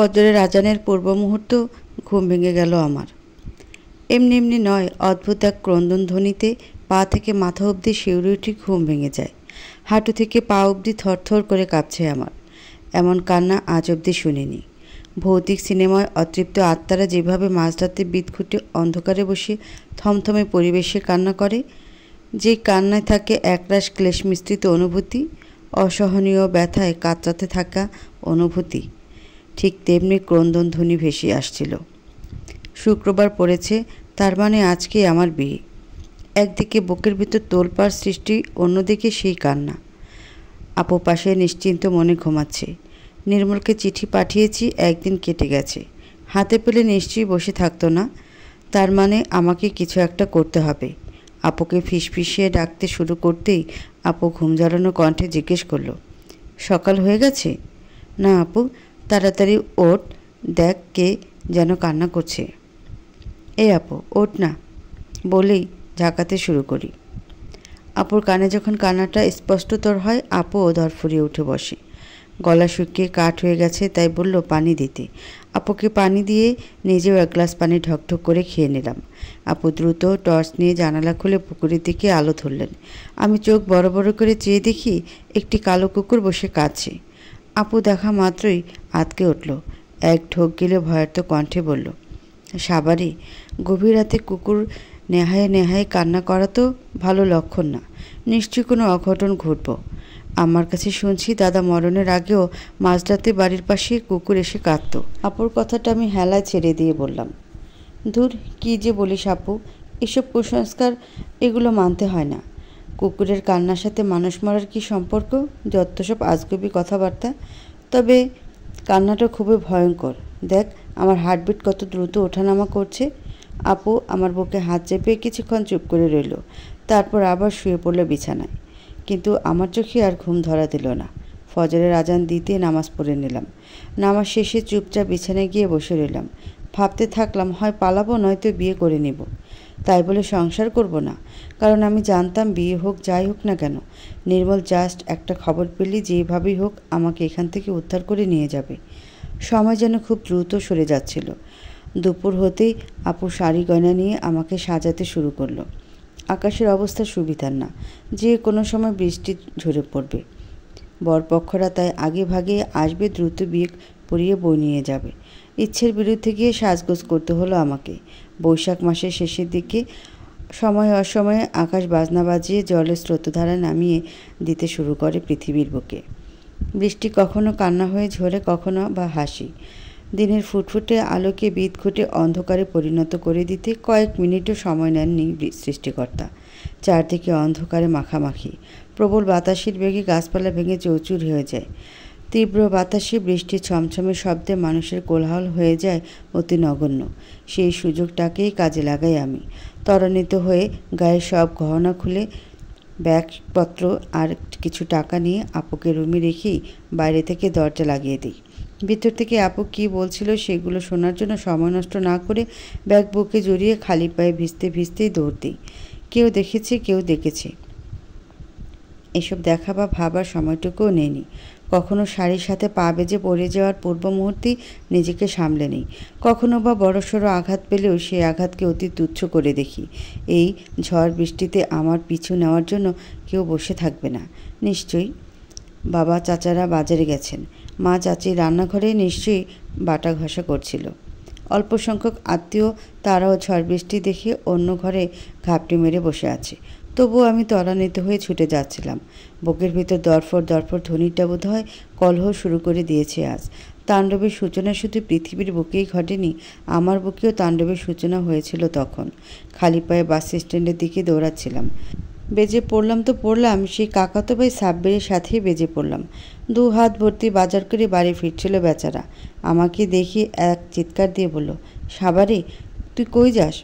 ফজরের আজানের পূর্ব মুহূর্ত ঘুম ভেঙে গেল আমার এমনি এমনি নয় অদ্ভুত এক ক্রন্দন ধ্বনিতে পা থেকে মাথা অবধি শিউরে উঠি ঘুম ভেঙে যায় হাঁটু থেকে পা অবধি থরথর করে কাঁপছে আমার এমন কান্না আজ অবধি শুনিনি ভৌতিক সিনেমায় অতৃপ্ত আত্মারা যেভাবে মাঝরাতে খুঁটে অন্ধকারে বসে থমথমে পরিবেশে কান্না করে যে কান্নায় থাকে একরাশ ক্লেশ মিশ্রিত অনুভূতি অসহনীয় ব্যথায় কাতরাতে থাকা অনুভূতি ঠিক তেমনি ক্রন্দন ধ্বনি ভেসে আসছিল শুক্রবার পড়েছে তার মানে আজকে আমার বিয়ে একদিকে বুকের ভিতর তোলপার সৃষ্টি অন্যদিকে সেই কান্না আপু পাশে নিশ্চিন্ত মনে ঘুমাচ্ছে নির্মলকে চিঠি পাঠিয়েছি একদিন কেটে গেছে হাতে পেলে নিশ্চয়ই বসে থাকতো না তার মানে আমাকে কিছু একটা করতে হবে আপুকে ফিসফিসিয়ে ডাকতে শুরু করতেই আপু ঘুম ঝাড়ানো কণ্ঠে জিজ্ঞেস করলো সকাল হয়ে গেছে না আপু তাড়াতাড়ি ওঠ দেখ কে যেন কান্না করছে এ আপু ওট না বলেই ঝাঁকাতে শুরু করি আপুর কানে যখন কান্নাটা স্পষ্টতর হয় ও ধরফুরিয়ে উঠে বসে গলা শুকিয়ে কাঠ হয়ে গেছে তাই বলল পানি দিতে আপুকে পানি দিয়ে নিজেও এক গ্লাস পানি ঢকঢক করে খেয়ে নিলাম আপু দ্রুত টর্চ নিয়ে জানালা খুলে পুকুরের দিকে আলো ধরলেন আমি চোখ বড় বড় করে চেয়ে দেখি একটি কালো কুকুর বসে কাছে আপু দেখা মাত্রই আতকে উঠল এক ঢোক গেলে ভয়ার্থ কণ্ঠে বলল সাবারি গভীর রাতে কুকুর নেহায় নেহায় কান্না করা তো ভালো লক্ষণ না নিশ্চয়ই কোনো অঘটন ঘটব আমার কাছে শুনছি দাদা মরণের আগেও মাঝরাতে বাড়ির পাশে কুকুর এসে কাঁদত আপুর কথাটা আমি হেলায় ছেড়ে দিয়ে বললাম ধুর কি যে বলিস আপু এসব কুসংস্কার এগুলো মানতে হয় না কুকুরের কান্নার সাথে মানুষ মরার কী সম্পর্ক যত সব আজগুবি কথাবার্তা তবে কান্নাটা খুবই ভয়ঙ্কর দেখ আমার হার্টবিট কত দ্রুত ওঠানামা করছে আপু আমার বুকে হাত চেপে কিছুক্ষণ চুপ করে রইল তারপর আবার শুয়ে পড়ল বিছানায় কিন্তু আমার চোখে আর ঘুম ধরা দিল না ফজরের আজান দিতে নামাজ পড়ে নিলাম নামাজ শেষে চুপচাপ বিছানায় গিয়ে বসে রইলাম ভাবতে থাকলাম হয় পালাবো নয়তো বিয়ে করে নেবো তাই বলে সংসার করব না কারণ আমি জানতাম বিয়ে হোক যাই হোক না কেন নির্মল জাস্ট একটা খবর পেলে যেভাবেই হোক আমাকে এখান থেকে উদ্ধার করে নিয়ে যাবে সময় যেন খুব দ্রুত সরে যাচ্ছিল দুপুর হতেই আপু শাড়ি গয়না নিয়ে আমাকে সাজাতে শুরু করলো আকাশের অবস্থা সুবিধার না যে কোনো সময় বৃষ্টি ঝরে পড়বে বরপক্ষরা তাই আগে ভাগে আসবে দ্রুত বিয়ে পরিয়ে বই নিয়ে যাবে ইচ্ছের বিরুদ্ধে গিয়ে সাজগোজ করতে হলো আমাকে বৈশাখ মাসের শেষের দিকে সময় অসময়ে আকাশ বাজনা বাজিয়ে জলের স্রোতধারা নামিয়ে দিতে শুরু করে পৃথিবীর বুকে বৃষ্টি কখনো কান্না হয়ে ঝরে কখনো বা হাসি দিনের ফুটফুটে আলোকে বিদ খুঁটে অন্ধকারে পরিণত করে দিতে কয়েক মিনিটও সময় নেননি সৃষ্টিকর্তা চারদিকে অন্ধকারে মাখামাখি প্রবল বাতাসের বেগে গাছপালা ভেঙে চৌচুর হয়ে যায় তীব্র বাতাসে বৃষ্টির ছমছমের শব্দে মানুষের কোলাহল হয়ে যায় অতি নগণ্য সেই সুযোগটাকেই কাজে লাগাই আমি ত্বরান্বিত হয়ে গায়ের সব গহনা খুলে ব্যাগপত্র আর কিছু টাকা নিয়ে আপুকে রুমে রেখেই বাইরে থেকে দরজা লাগিয়ে দিই ভিতর থেকে আপু কি বলছিল সেগুলো শোনার জন্য সময় নষ্ট না করে ব্যাগ বুকে জড়িয়ে খালি পায়ে ভিজতে ভিজতেই দৌড় দিই কেউ দেখেছে কেউ দেখেছে এসব দেখা বা ভাবার সময়টুকুও নেয়নি কখনো শাড়ির সাথে পা বেজে পড়ে যাওয়ার পূর্ব মুহূর্তেই নিজেকে সামলে নেই কখনো বা বড়সড় আঘাত পেলেও সেই আঘাতকে অতি তুচ্ছ করে দেখি এই ঝড় বৃষ্টিতে আমার পিছু নেওয়ার জন্য কেউ বসে থাকবে না নিশ্চয়ই বাবা চাচারা বাজারে গেছেন মা চাচি রান্নাঘরে নিশ্চয়ই বাটা ঘষা করছিল অল্প সংখ্যক আত্মীয় তারাও ঝড় বৃষ্টি দেখে অন্য ঘরে ঘাপটি মেরে বসে আছে তবুও আমি ত্বরান্বিত হয়ে ছুটে যাচ্ছিলাম বুকের ভিতর দরফর দরফর ধ্বনিটা বোধ হয় কলহ শুরু করে দিয়েছে আজ তাণ্ডবের সূচনা শুধু পৃথিবীর বুকেই ঘটেনি আমার বুকেও তাণ্ডবের সূচনা হয়েছিল তখন খালি পায়ে বাস স্ট্যান্ডের দিকে দৌড়াচ্ছিলাম বেজে পড়লাম তো পড়লাম সেই কাকাতো ভাই সাব্বিরের সাথেই বেজে পড়লাম দু হাত ভর্তি বাজার করে বাড়ি ফিরছিল বেচারা আমাকে দেখে এক চিৎকার দিয়ে বলল সাবারে তুই কই যাস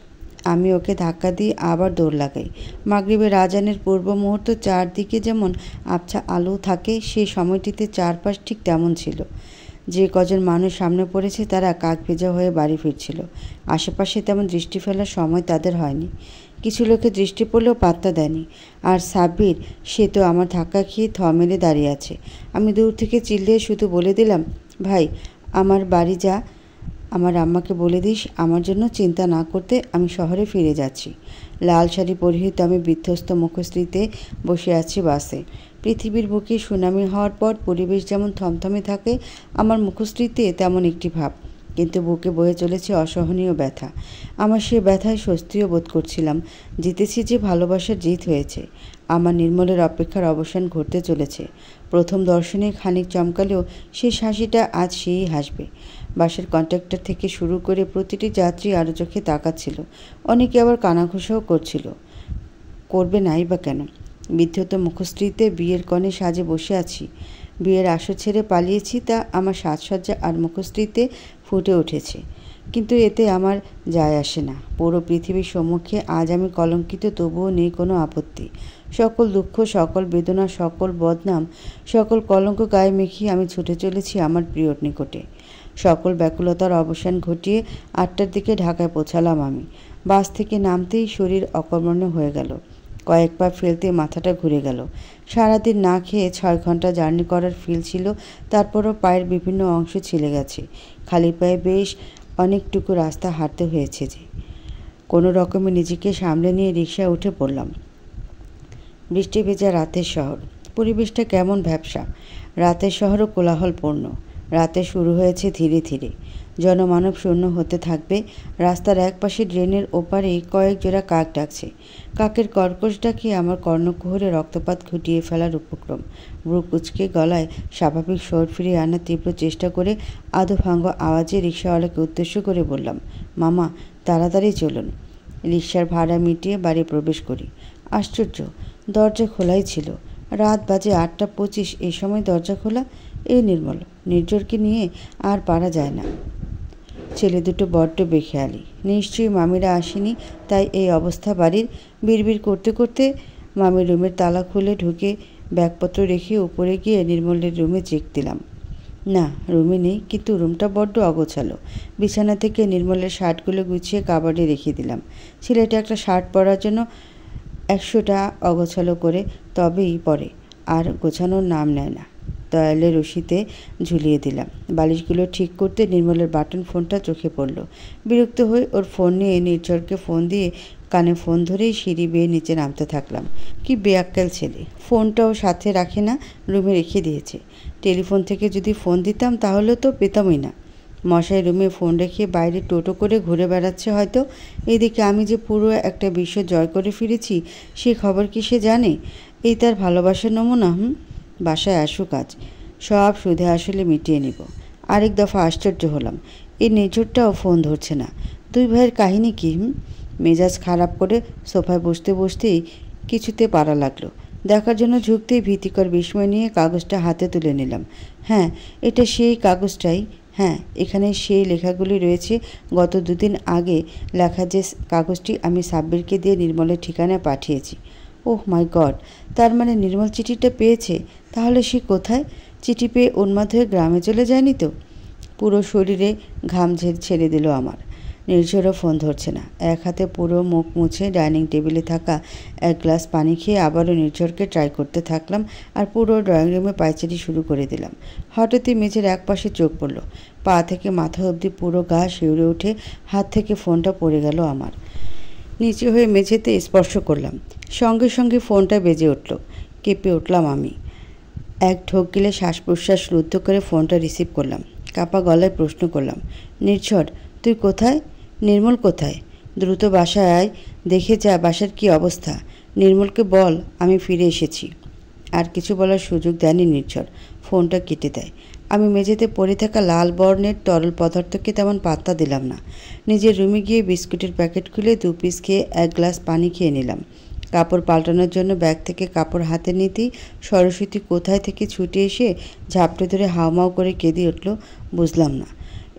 আমি ওকে ধাক্কা দিয়ে আবার দৌড় লাগাই মাগরীবের রাজানের পূর্ব মুহূর্ত চারদিকে যেমন আবছা আলো থাকে সেই সময়টিতে চারপাশ ঠিক তেমন ছিল যে কজন মানুষ সামনে পড়েছে তারা কাক ভেজা হয়ে বাড়ি ফিরছিল আশেপাশে তেমন দৃষ্টি ফেলার সময় তাদের হয়নি কিছু লোকে দৃষ্টি পড়লেও পাত্তা দেয়নি আর সাব্বির সে তো আমার ধাক্কা খেয়ে থ মেলে দাঁড়িয়ে আছে আমি দূর থেকে চিল্লিয়ে শুধু বলে দিলাম ভাই আমার বাড়ি যা আমার আম্মাকে বলে দিস আমার জন্য চিন্তা না করতে আমি শহরে ফিরে যাচ্ছি লাল শাড়ি পরিহিত আমি বিধ্বস্ত মুখশ্রীতে বসে আছি বাসে পৃথিবীর বুকে সুনামি হওয়ার পর পরিবেশ যেমন থমথমে থাকে আমার মুখশ্রীতে তেমন একটি ভাব কিন্তু বুকে বয়ে চলেছে অসহনীয় ব্যথা আমার সে ব্যথায় স্বস্তিও বোধ করছিলাম জিতেছি যে ভালোবাসার জিত হয়েছে আমার নির্মলের অপেক্ষার অবসান ঘটতে চলেছে প্রথম দর্শনে খানিক চমকালেও সেই হাসিটা আজ সেই হাসবে বাসের কন্ট্রাক্টর থেকে শুরু করে প্রতিটি যাত্রী আরও চোখে তাকাচ্ছিল অনেকে আবার কানাঘুষাও করছিল করবে নাই বা কেন বিধ্যত মুখশ্রীতে বিয়ের কনে সাজে বসে আছি বিয়ের আসর ছেড়ে পালিয়েছি তা আমার সাজসজ্জা আর মুখশ্রীতে ফুটে উঠেছে কিন্তু এতে আমার যায় আসে না পুরো পৃথিবীর সম্মুখে আজ আমি কলঙ্কিত তবুও নেই কোনো আপত্তি সকল দুঃখ সকল বেদনা সকল বদনাম সকল কলঙ্ক গায়ে মেখিয়ে আমি ছুটে চলেছি আমার প্রিয় নিকটে সকল ব্যাকুলতার অবসান ঘটিয়ে আটটার দিকে ঢাকায় পৌঁছালাম আমি বাস থেকে নামতেই শরীর অকর্মণ্য হয়ে গেল কয়েক পা ফেলতে মাথাটা ঘুরে গেল সারাদিন না খেয়ে ছয় ঘন্টা জার্নি করার ফিল ছিল তারপরও পায়ের বিভিন্ন অংশ ছিলে গেছে খালি পায়ে বেশ অনেকটুকু রাস্তা হাঁটতে হয়েছে যে কোনো রকমে নিজেকে সামলে নিয়ে রিক্সায় উঠে পড়লাম বৃষ্টি ভেজা রাতের শহর পরিবেশটা কেমন ব্যবসা রাতের শহরও কোলাহলপূর্ণ রাতে শুরু হয়েছে ধীরে ধীরে জনমানব শূন্য হতে থাকবে রাস্তার একপাশে ড্রেনের ওপারে কয়েক জোড়া কাক ডাকছে কাকের কর্কশ ডাকে আমার কর্ণকুহরে রক্তপাত ঘুটিয়ে ফেলার উপক্রম ব্রুকুচকে গলায় স্বাভাবিক শোর ফিরিয়ে আনার তীব্র চেষ্টা করে আধো ভাঙ্গ আওয়াজে রিক্সাওয়ালাকে উদ্দেশ্য করে বললাম মামা তাড়াতাড়ি চলুন রিক্সার ভাড়া মিটিয়ে বাড়ি প্রবেশ করি আশ্চর্য দরজা খোলাই ছিল রাত বাজে আটটা পঁচিশ এই সময় দরজা খোলা এই নির্মল নির্জরকে নিয়ে আর পারা যায় না ছেলে দুটো বড্ড বেখেয়ালি নিশ্চয়ই মামিরা আসেনি তাই এই অবস্থা বাড়ির বিড়বিড় করতে করতে মামি রুমের তালা খুলে ঢুকে ব্যাগপত্র রেখে উপরে গিয়ে নির্মলের রুমে চেক দিলাম না রুমে নেই কিন্তু রুমটা বড্ড অগোছালো বিছানা থেকে নির্মলের শার্টগুলো গুছিয়ে কাবাডে রেখে দিলাম ছেলেটা একটা শার্ট পরার জন্য একশোটা অগোছালো করে তবেই পরে আর গোছানোর নাম নেয় না দয়ালে রশিতে ঝুলিয়ে দিলাম বালিশগুলো ঠিক করতে নির্মলের বাটন ফোনটা চোখে পড়ল বিরক্ত হয়ে ওর ফোন নিয়ে নির্ঝরকে ফোন দিয়ে কানে ফোন ধরেই সিঁড়ি বেয়ে নিচে নামতে থাকলাম কি বেয়াক্কেল ছেলে ফোনটাও সাথে রাখে না রুমে রেখে দিয়েছে টেলিফোন থেকে যদি ফোন দিতাম তাহলে তো পেতামই না মশাই রুমে ফোন রেখে বাইরে টোটো করে ঘুরে বেড়াচ্ছে হয়তো এদিকে আমি যে পুরো একটা বিশ্ব জয় করে ফিরেছি সে খবর কি সে জানে এই তার ভালোবাসার নমুনা হুম বাসায় আসুক আজ সব সুদে আসলে মিটিয়ে নিব আরেক দফা আশ্চর্য হলাম এই নেচরটাও ফোন ধরছে না দুই ভাইয়ের কাহিনী কি হুম মেজাজ খারাপ করে সোফায় বসতে বসতেই কিছুতে পারা লাগলো দেখার জন্য ঝুঁকতেই ভীতিকর বিস্ময় নিয়ে কাগজটা হাতে তুলে নিলাম হ্যাঁ এটা সেই কাগজটাই হ্যাঁ এখানে সেই লেখাগুলি রয়েছে গত দুদিন আগে লেখা যে কাগজটি আমি সাব্বিরকে দিয়ে নির্মলের ঠিকানা পাঠিয়েছি ওহ মাই গড তার মানে নির্মল চিঠিটা পেয়েছে তাহলে সে কোথায় চিঠি পেয়ে উন্মাদ হয়ে গ্রামে চলে যায়নি তো পুরো শরীরে ঘাম ঝেড় ছেড়ে দিল আমার নির্ঝরও ফোন ধরছে না এক হাতে পুরো মুখ মুছে ডাইনিং টেবিলে থাকা এক গ্লাস পানি খেয়ে আবারও নির্ঝরকে ট্রাই করতে থাকলাম আর পুরো ড্রয়িং রুমে পায়চারি শুরু করে দিলাম হঠাৎই মেঝের এক পাশে চোখ পড়ল পা থেকে মাথা অবধি পুরো গা শিউড়ে উঠে হাত থেকে ফোনটা পড়ে গেল আমার নিচে হয়ে মেঝেতে স্পর্শ করলাম সঙ্গে সঙ্গে ফোনটা বেজে উঠল কেঁপে উঠলাম আমি এক ঢোক গেলে শ্বাস প্রশ্বাস রুদ্ধ করে ফোনটা রিসিভ করলাম কাপা গলায় প্রশ্ন করলাম নির্ঝর তুই কোথায় নির্মল কোথায় দ্রুত বাসায় দেখে যা বাসার কি অবস্থা নির্মলকে বল আমি ফিরে এসেছি আর কিছু বলার সুযোগ দেয়নি নির্ঝর ফোনটা কেটে দেয় আমি মেঝেতে পড়ে থাকা লাল বর্ণের তরল পদার্থকে তেমন পাত্তা দিলাম না নিজের রুমে গিয়ে বিস্কুটের প্যাকেট খুলে দু পিস খেয়ে এক গ্লাস পানি খেয়ে নিলাম কাপড় পাল্টানোর জন্য ব্যাগ থেকে কাপড় হাতে নিতেই সরস্বতী কোথায় থেকে ছুটে এসে ঝাপটে ধরে হাওমাও করে কেঁদে উঠল বুঝলাম না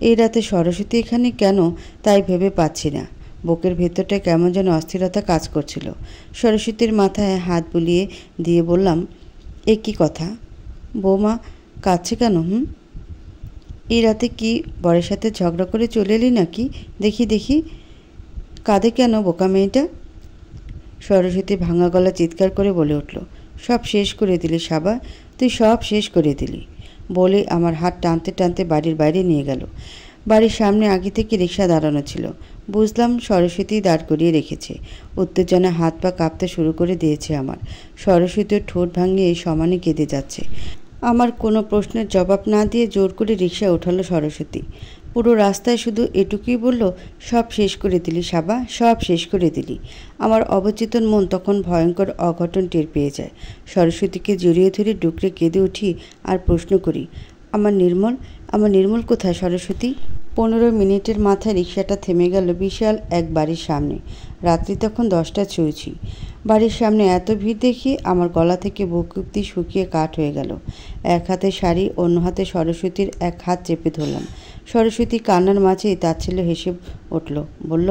এই রাতে সরস্বতী এখানে কেন তাই ভেবে পাচ্ছি না বুকের ভেতরটা কেমন যেন অস্থিরতা কাজ করছিল সরস্বতীর মাথায় হাত বুলিয়ে দিয়ে বললাম এ কি কথা বৌমা কাছে কেন হুম এই রাতে কি বরের সাথে ঝগড়া করে চলে এলি নাকি দেখি দেখি কাঁদে কেন বোকা মেয়েটা সরস্বতী ভাঙা গলা চিৎকার করে বলে উঠল সব শেষ করে দিলি সাবা তুই সব শেষ করে দিলি বলে আমার হাত টানতে টানতে বাড়ির বাইরে নিয়ে গেল বাড়ির সামনে আগে থেকে রিক্সা দাঁড়ানো ছিল বুঝলাম সরস্বতী দাঁড় করিয়ে রেখেছে উত্তেজনা হাত পা কাঁপতে শুরু করে দিয়েছে আমার সরস্বতীর ঠোঁট ভাঙিয়ে সমানে কেঁদে যাচ্ছে আমার কোনো প্রশ্নের জবাব না দিয়ে জোর করে রিক্সা ওঠালো সরস্বতী পুরো রাস্তায় শুধু এটুকুই বলল সব শেষ করে দিলি সাবা সব শেষ করে দিলি আমার অবচেতন মন তখন ভয়ঙ্কর অঘটন টের পেয়ে যায় সরস্বতীকে জড়িয়ে ধরে ডুকরে কেঁদে উঠি আর প্রশ্ন করি আমার নির্মল আমার নির্মল কোথায় সরস্বতী পনেরো মিনিটের মাথায় রিক্সাটা থেমে গেল বিশাল এক বাড়ির সামনে রাত্রি তখন দশটা ছুঁয়েছি বাড়ির সামনে এত ভিড় দেখি আমার গলা থেকে বুক শুকিয়ে কাঠ হয়ে গেল এক হাতে শাড়ি অন্য হাতে সরস্বতীর এক হাত চেপে ধরলাম সরস্বতী কান্নার মাঝে তার ছেলে হেসে উঠল বলল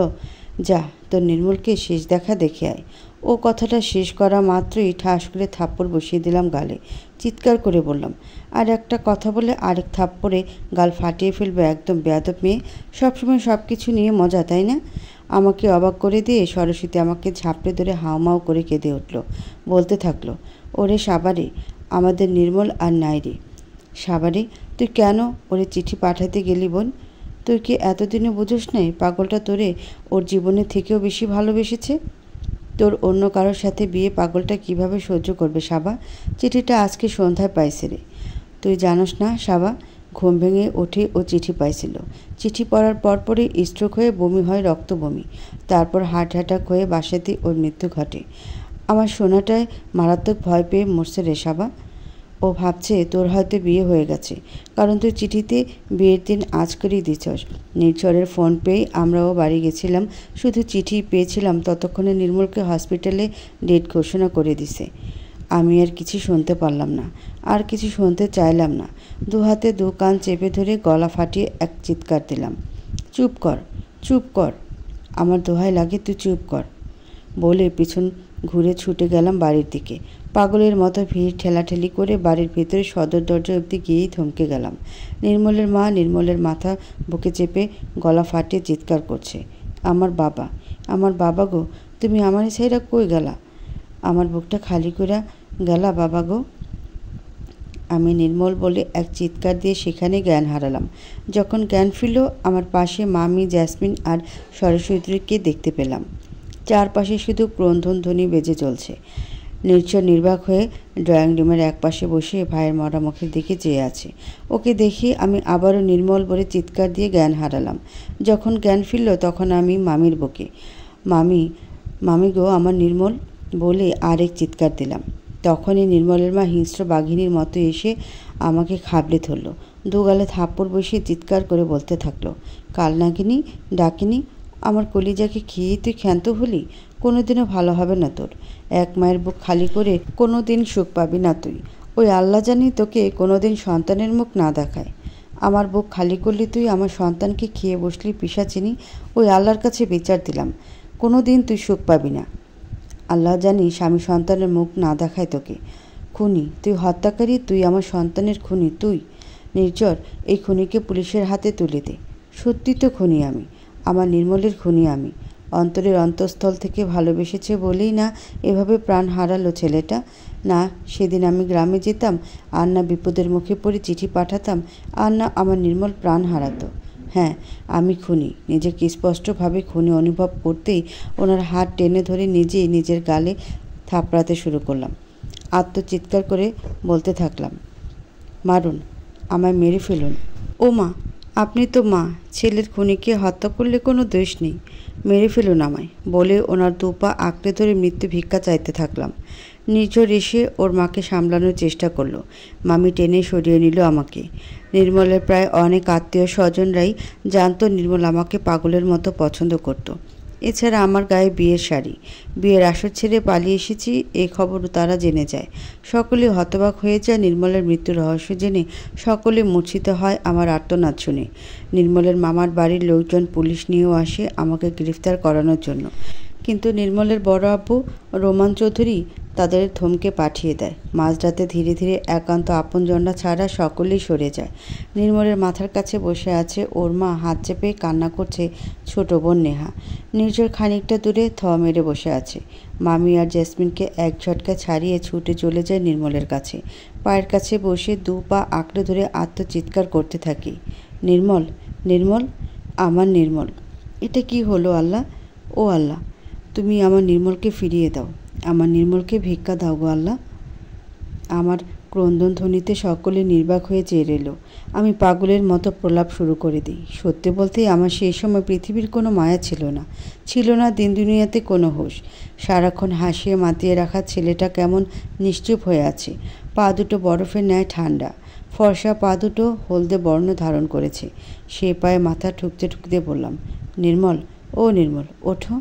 যা তোর নির্মলকে শেষ দেখা দেখে আয় ও কথাটা শেষ করা মাত্রই ঠাস করে থাপ্পড় বসিয়ে দিলাম গালে চিৎকার করে বললাম আর একটা কথা বলে আরেক থাপ্পড়ে গাল ফাটিয়ে ফেলবে একদম বেয়াদব মেয়ে সবসময় সব কিছু নিয়ে মজা তাই না আমাকে অবাক করে দিয়ে সরস্বতী আমাকে ঝাঁপড়ে ধরে হাওমাও করে কেঁদে উঠল বলতে থাকলো ওরে সাবারে আমাদের নির্মল আর নাইরে সাবারে তুই কেন ওরে চিঠি পাঠাতে গেলি বোন তুই কি এতদিনে বুঝোস নাই পাগলটা তোরে ওর জীবনে থেকেও বেশি ভালোবেসেছে তোর অন্য কারোর সাথে বিয়ে পাগলটা কিভাবে সহ্য করবে সাবা চিঠিটা আজকে সন্ধ্যায় পাইছে রে তুই জানোস না সাবা ঘুম ভেঙে ওঠে ও চিঠি পাইছিল চিঠি পড়ার পরপরই স্ট্রোক হয়ে বমি হয় রক্ত বমি তারপর হাট হাটাক হয়ে বাসাতে ওর মৃত্যু ঘটে আমার সোনাটায় মারাত্মক ভয় পেয়ে মরছে রে সাবা ও ভাবছে তোর হয়তো বিয়ে হয়ে গেছে কারণ তুই চিঠিতে বিয়ের দিন আজ করেই দিছস নির্ঝরের ফোন পেয়ে আমরাও বাড়ি গেছিলাম শুধু চিঠি পেয়েছিলাম ততক্ষণে নির্মলকে হসপিটালে ডেট ঘোষণা করে দিছে আমি আর কিছু শুনতে পারলাম না আর কিছু শুনতে চাইলাম না দু হাতে দু কান চেপে ধরে গলা ফাটিয়ে এক চিৎকার দিলাম চুপ কর চুপ কর আমার দোহাই লাগে তুই চুপ কর বলে পিছন ঘুরে ছুটে গেলাম বাড়ির দিকে পাগলের মতো ভিড় ঠেলাঠেলি করে বাড়ির ভেতরে সদর দরজা অবধি গিয়েই থমকে গেলাম নির্মলের মা নির্মলের মাথা বুকে চেপে গলা ফাটিয়ে চিৎকার করছে আমার বাবা আমার বাবা গো তুমি আমার সেইরা কই গেলা আমার বুকটা খালি করে গেলা বাবা গো আমি নির্মল বলে এক চিৎকার দিয়ে সেখানে জ্ঞান হারালাম যখন জ্ঞান ফিরল আমার পাশে মামি জ্যাসমিন আর সরস্বতীকে দেখতে পেলাম চারপাশে শুধু ক্রন্ধনধ্বনি বেজে চলছে নির্ঝর নির্বাক হয়ে ড্রয়িং রুমের এক পাশে বসে ভাইয়ের মরামুখের দিকে চেয়ে আছে ওকে দেখি আমি আবারও নির্মল বলে চিৎকার দিয়ে জ্ঞান হারালাম যখন জ্ঞান ফিরল তখন আমি মামির বকে মামি মামি গো আমার নির্মল বলে আরেক চিৎকার দিলাম তখনই নির্মলের মা হিংস্র বাঘিনীর মতো এসে আমাকে খাবলে ধরল দুগালে থাপ্পড় বসিয়ে চিৎকার করে বলতে থাকলো কাল নাগিনী ডাকিনি আমার কলিজাকে খেয়েই তুই ক্ষান্ত হলি কোনোদিনও ভালো হবে না তোর এক মায়ের বুক খালি করে কোনো দিন সুখ পাবি না তুই ওই আল্লাহ জানি তোকে কোনো দিন সন্তানের মুখ না দেখায় আমার বুক খালি করলি তুই আমার সন্তানকে খেয়ে বসলি পিসা চিনি ওই আল্লাহর কাছে বিচার দিলাম কোনো দিন তুই সুখ পাবি না আল্লাহ জানি স্বামী সন্তানের মুখ না দেখায় তোকে খুনি তুই হত্যাকারী তুই আমার সন্তানের খুনি তুই নির্জর এই খুনিকে পুলিশের হাতে তুলে দে সত্যি তো খুনি আমি আমার নির্মলের খুনি আমি অন্তরের অন্তঃস্থল থেকে ভালোবেসেছে বলেই না এভাবে প্রাণ হারালো ছেলেটা না সেদিন আমি গ্রামে যেতাম আর না বিপদের মুখে পড়ে চিঠি পাঠাতাম আর না আমার নির্মল প্রাণ হারাতো হ্যাঁ আমি খুনি নিজেকে স্পষ্টভাবে খুনি অনুভব করতেই ওনার হাত টেনে ধরে নিজেই নিজের গালে থাপড়াতে শুরু করলাম আত্মচিৎকার করে বলতে থাকলাম মারুন আমায় মেরে ফেলুন ও মা আপনি তো মা ছেলের খুনিকে হত্যা করলে কোনো দোষ নেই মেরে ফেলুন আমায় বলে ওনার দুপা আঁকড়ে ধরে মৃত্যু ভিক্ষা চাইতে থাকলাম নির্ঝর এসে ওর মাকে সামলানোর চেষ্টা করলো মামি টেনে সরিয়ে নিল আমাকে নির্মলের প্রায় অনেক আত্মীয় স্বজনরাই জানতো নির্মল আমাকে পাগলের মতো পছন্দ করতো এছাড়া আমার গায়ে বিয়ের শাড়ি বিয়ের আসর ছেড়ে পালিয়ে এসেছি এ খবরও তারা জেনে যায় সকলে হতবাক হয়ে যায় নির্মলের মৃত্যু রহস্য জেনে সকলে মূর্ছিত হয় আমার আর্তনাদ শুনে নির্মলের মামার বাড়ির লোকজন পুলিশ নিয়েও আসে আমাকে গ্রেফতার করানোর জন্য কিন্তু নির্মলের বড় আব্বু রোমান চৌধুরী তাদের থমকে পাঠিয়ে দেয় মাঝরাতে ধীরে ধীরে একান্ত আপনজনরা ছাড়া সকলেই সরে যায় নির্মলের মাথার কাছে বসে আছে ওর মা হাত চেপে কান্না করছে ছোট বোন নেহা নির্জর খানিকটা দূরে থ মেরে বসে আছে মামি আর জেসমিনকে এক ঝটকা ছাড়িয়ে ছুটে চলে যায় নির্মলের কাছে পায়ের কাছে বসে দু পা আঁকড়ে ধরে আত্মচিৎকার করতে থাকি নির্মল নির্মল আমার নির্মল এটা কি হলো আল্লাহ ও আল্লাহ তুমি আমার নির্মলকে ফিরিয়ে দাও আমার নির্মলকে ভিক্ষা দাও গো আল্লাহ আমার ধ্বনিতে সকলে নির্বাক হয়ে চেয়ে রইল আমি পাগলের মতো প্রলাপ শুরু করে দিই সত্যি বলতে আমার সেই সময় পৃথিবীর কোনো মায়া ছিল না ছিল না দিন দুনিয়াতে কোনো হোশ সারাক্ষণ হাসিয়ে মাতিয়ে রাখা ছেলেটা কেমন নিশ্চুপ হয়ে আছে পা দুটো বরফের ন্যায় ঠান্ডা ফর্সা পা দুটো হলদে বর্ণ ধারণ করেছে সে পায়ে মাথা ঠুকতে ঠুকতে বললাম নির্মল ও নির্মল ওঠো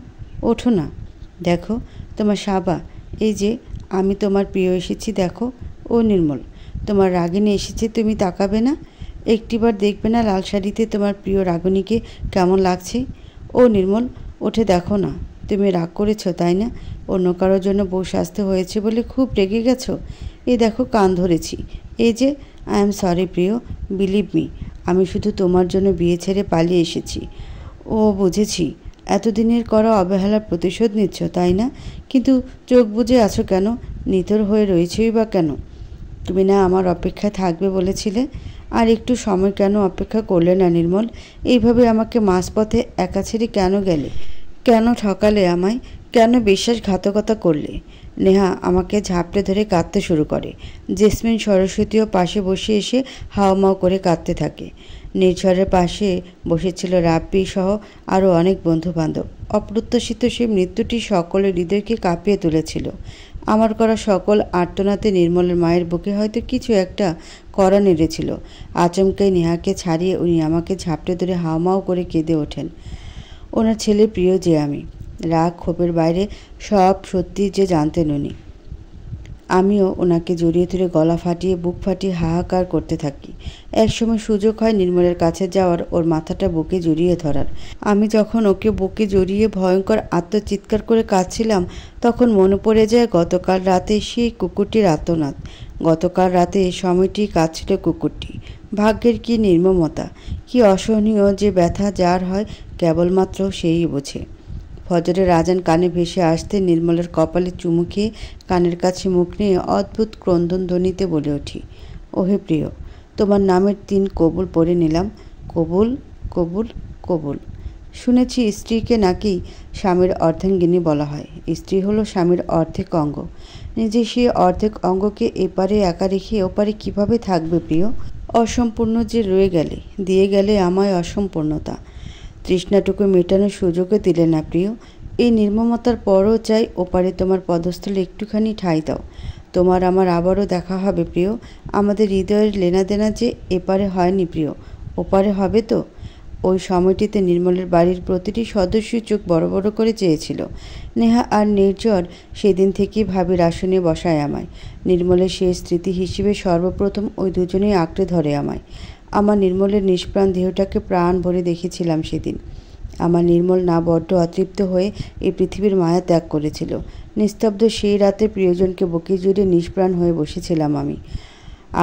ওঠো না দেখো তোমার সাবা এই যে আমি তোমার প্রিয় এসেছি দেখো ও নির্মল তোমার রাগিনে এসেছে তুমি তাকাবে না একটিবার দেখবে না লাল শাড়িতে তোমার প্রিয় রাগুনিকে কেমন লাগছে ও নির্মল ওঠে দেখো না তুমি রাগ করেছো তাই না অন্য কারোর জন্য বউ সাজতে হয়েছে বলে খুব রেগে গেছো এই দেখো কান ধরেছি এই যে আই এম সরি প্রিয় বিলিভ মি আমি শুধু তোমার জন্য বিয়ে ছেড়ে পালিয়ে এসেছি ও বুঝেছি এতদিনের করা অবহেলার প্রতিশোধ নিচ্ছ তাই না কিন্তু চোখ বুঝে আছো কেন নিথর হয়ে রয়েছেই বা কেন তুমি না আমার অপেক্ষায় থাকবে বলেছিলে আর একটু সময় কেন অপেক্ষা করলে না নির্মল এইভাবে আমাকে মাঝপথে একা ছেড়ে কেন গেলে কেন ঠকালে আমায় কেন বিশ্বাসঘাতকতা করলে নেহা আমাকে ঝাঁপড়ে ধরে কাঁদতে শুরু করে জেসমিন সরস্বতীও পাশে বসে এসে মাও করে কাঁদতে থাকে নির্ঝরের পাশে বসেছিল রাব্বি সহ আরও অনেক বন্ধুবান্ধব অপ্রত্যাশিত সেই মৃত্যুটি সকলের হৃদয়কে কাঁপিয়ে তুলেছিল আমার করা সকল আর্তনাতে নির্মলের মায়ের বুকে হয়তো কিছু একটা করা নেড়েছিল আচমকাই নেহাকে ছাড়িয়ে উনি আমাকে ঝাপটে ধরে হাওমাও করে কেঁদে ওঠেন ওনার ছেলে প্রিয় যে আমি রাগ ক্ষোভের বাইরে সব সত্যি যে জানতেন উনি আমিও ওনাকে জড়িয়ে ধরে গলা ফাটিয়ে বুক ফাটিয়ে হাহাকার করতে থাকি একসময় সুযোগ হয় নির্মলের কাছে যাওয়ার ওর মাথাটা বুকে জড়িয়ে ধরার আমি যখন ওকে বুকে জড়িয়ে ভয়ঙ্কর আত্মচিৎকার করে কাঁদছিলাম তখন মনে পড়ে যায় গতকাল রাতে সেই কুকুরটির আত্মনাথ গতকাল রাতে এই সময়টি কাঁদছিল কুকুরটি ভাগ্যের কি নির্মমতা কি অসহনীয় যে ব্যথা যার হয় কেবলমাত্র সেই বোঝে ফজরের আজান কানে ভেসে আসতে নির্মলের কপালে চুমু খেয়ে কানের কাছে মুখ নিয়ে অদ্ভুত ক্রন্দন ধ্বনিতে বলে উঠি ওহে প্রিয় তোমার নামের তিন কবুল পড়ে নিলাম কবুল কবুল কবুল শুনেছি স্ত্রীকে নাকি স্বামীর অর্ধাঙ্গিনী বলা হয় স্ত্রী হলো স্বামীর অর্ধেক অঙ্গ নিজে সে অর্ধেক অঙ্গকে এপারে একা রেখে ওপারে কিভাবে থাকবে প্রিয় অসম্পূর্ণ যে রয়ে গেলে দিয়ে গেলে আমায় অসম্পূর্ণতা তৃষ্ণাটুকু মেটানোর সুযোগও দিলে না প্রিয় এই নির্মমতার পরও চাই ওপারে তোমার পদস্থলে একটুখানি ঠাঁই দাও তোমার আমার আবারও দেখা হবে প্রিয় আমাদের হৃদয়ের লেনাদেনা যে এপারে হয়নি প্রিয় ওপারে হবে তো ওই সময়টিতে নির্মলের বাড়ির প্রতিটি সদস্য চোখ বড় বড় করে চেয়েছিল নেহা আর নির্জর সেদিন থেকেই ভাবির আসনে বসায় আমায় নির্মলের সেই স্মৃতি হিসেবে সর্বপ্রথম ওই দুজনেই আঁকড়ে ধরে আমায় আমার নির্মলের নিষ্প্রাণ দেহটাকে প্রাণ ভরে দেখেছিলাম সেদিন আমার নির্মল না বড্ড অতৃপ্ত হয়ে এই পৃথিবীর মায়া ত্যাগ করেছিল নিস্তব্ধ সেই রাতে প্রিয়জনকে বকে জুড়ে নিষ্প্রাণ হয়ে বসেছিলাম আমি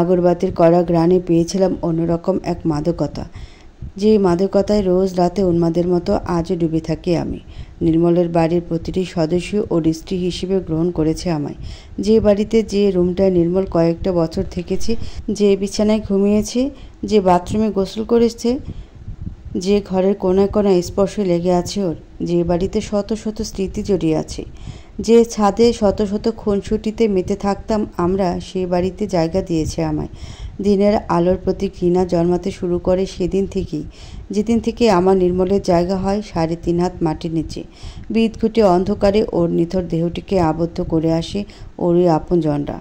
আগরবাতির কড়া গ্রানে পেয়েছিলাম অন্যরকম এক মাদকতা যে মাদকতায় রোজ রাতে উন্মাদের মতো আজও ডুবে থাকি আমি নির্মলের বাড়ির প্রতিটি সদস্য ও ডিস্ট্রি হিসেবে গ্রহণ করেছে আমায় যে বাড়িতে যে রুমটায় নির্মল কয়েকটা বছর থেকেছি যে বিছানায় ঘুমিয়েছি যে বাথরুমে গোসল করেছে যে ঘরের কোনায় কোনায় স্পর্শে লেগে আছে ওর যে বাড়িতে শত শত স্মৃতি জড়িয়ে আছে যে ছাদে শত শত খুনসুটিতে মেতে থাকতাম আমরা সে বাড়িতে জায়গা দিয়েছে আমায় দিনের আলোর প্রতি ঘৃণা জন্মাতে শুরু করে সেদিন থেকেই যেদিন থেকে আমার নির্মলের জায়গা হয় সাড়ে তিন হাত মাটির নিচে বিদ ঘুটে অন্ধকারে ওর নিথর দেহটিকে আবদ্ধ করে আসে ওরই আপনজনরা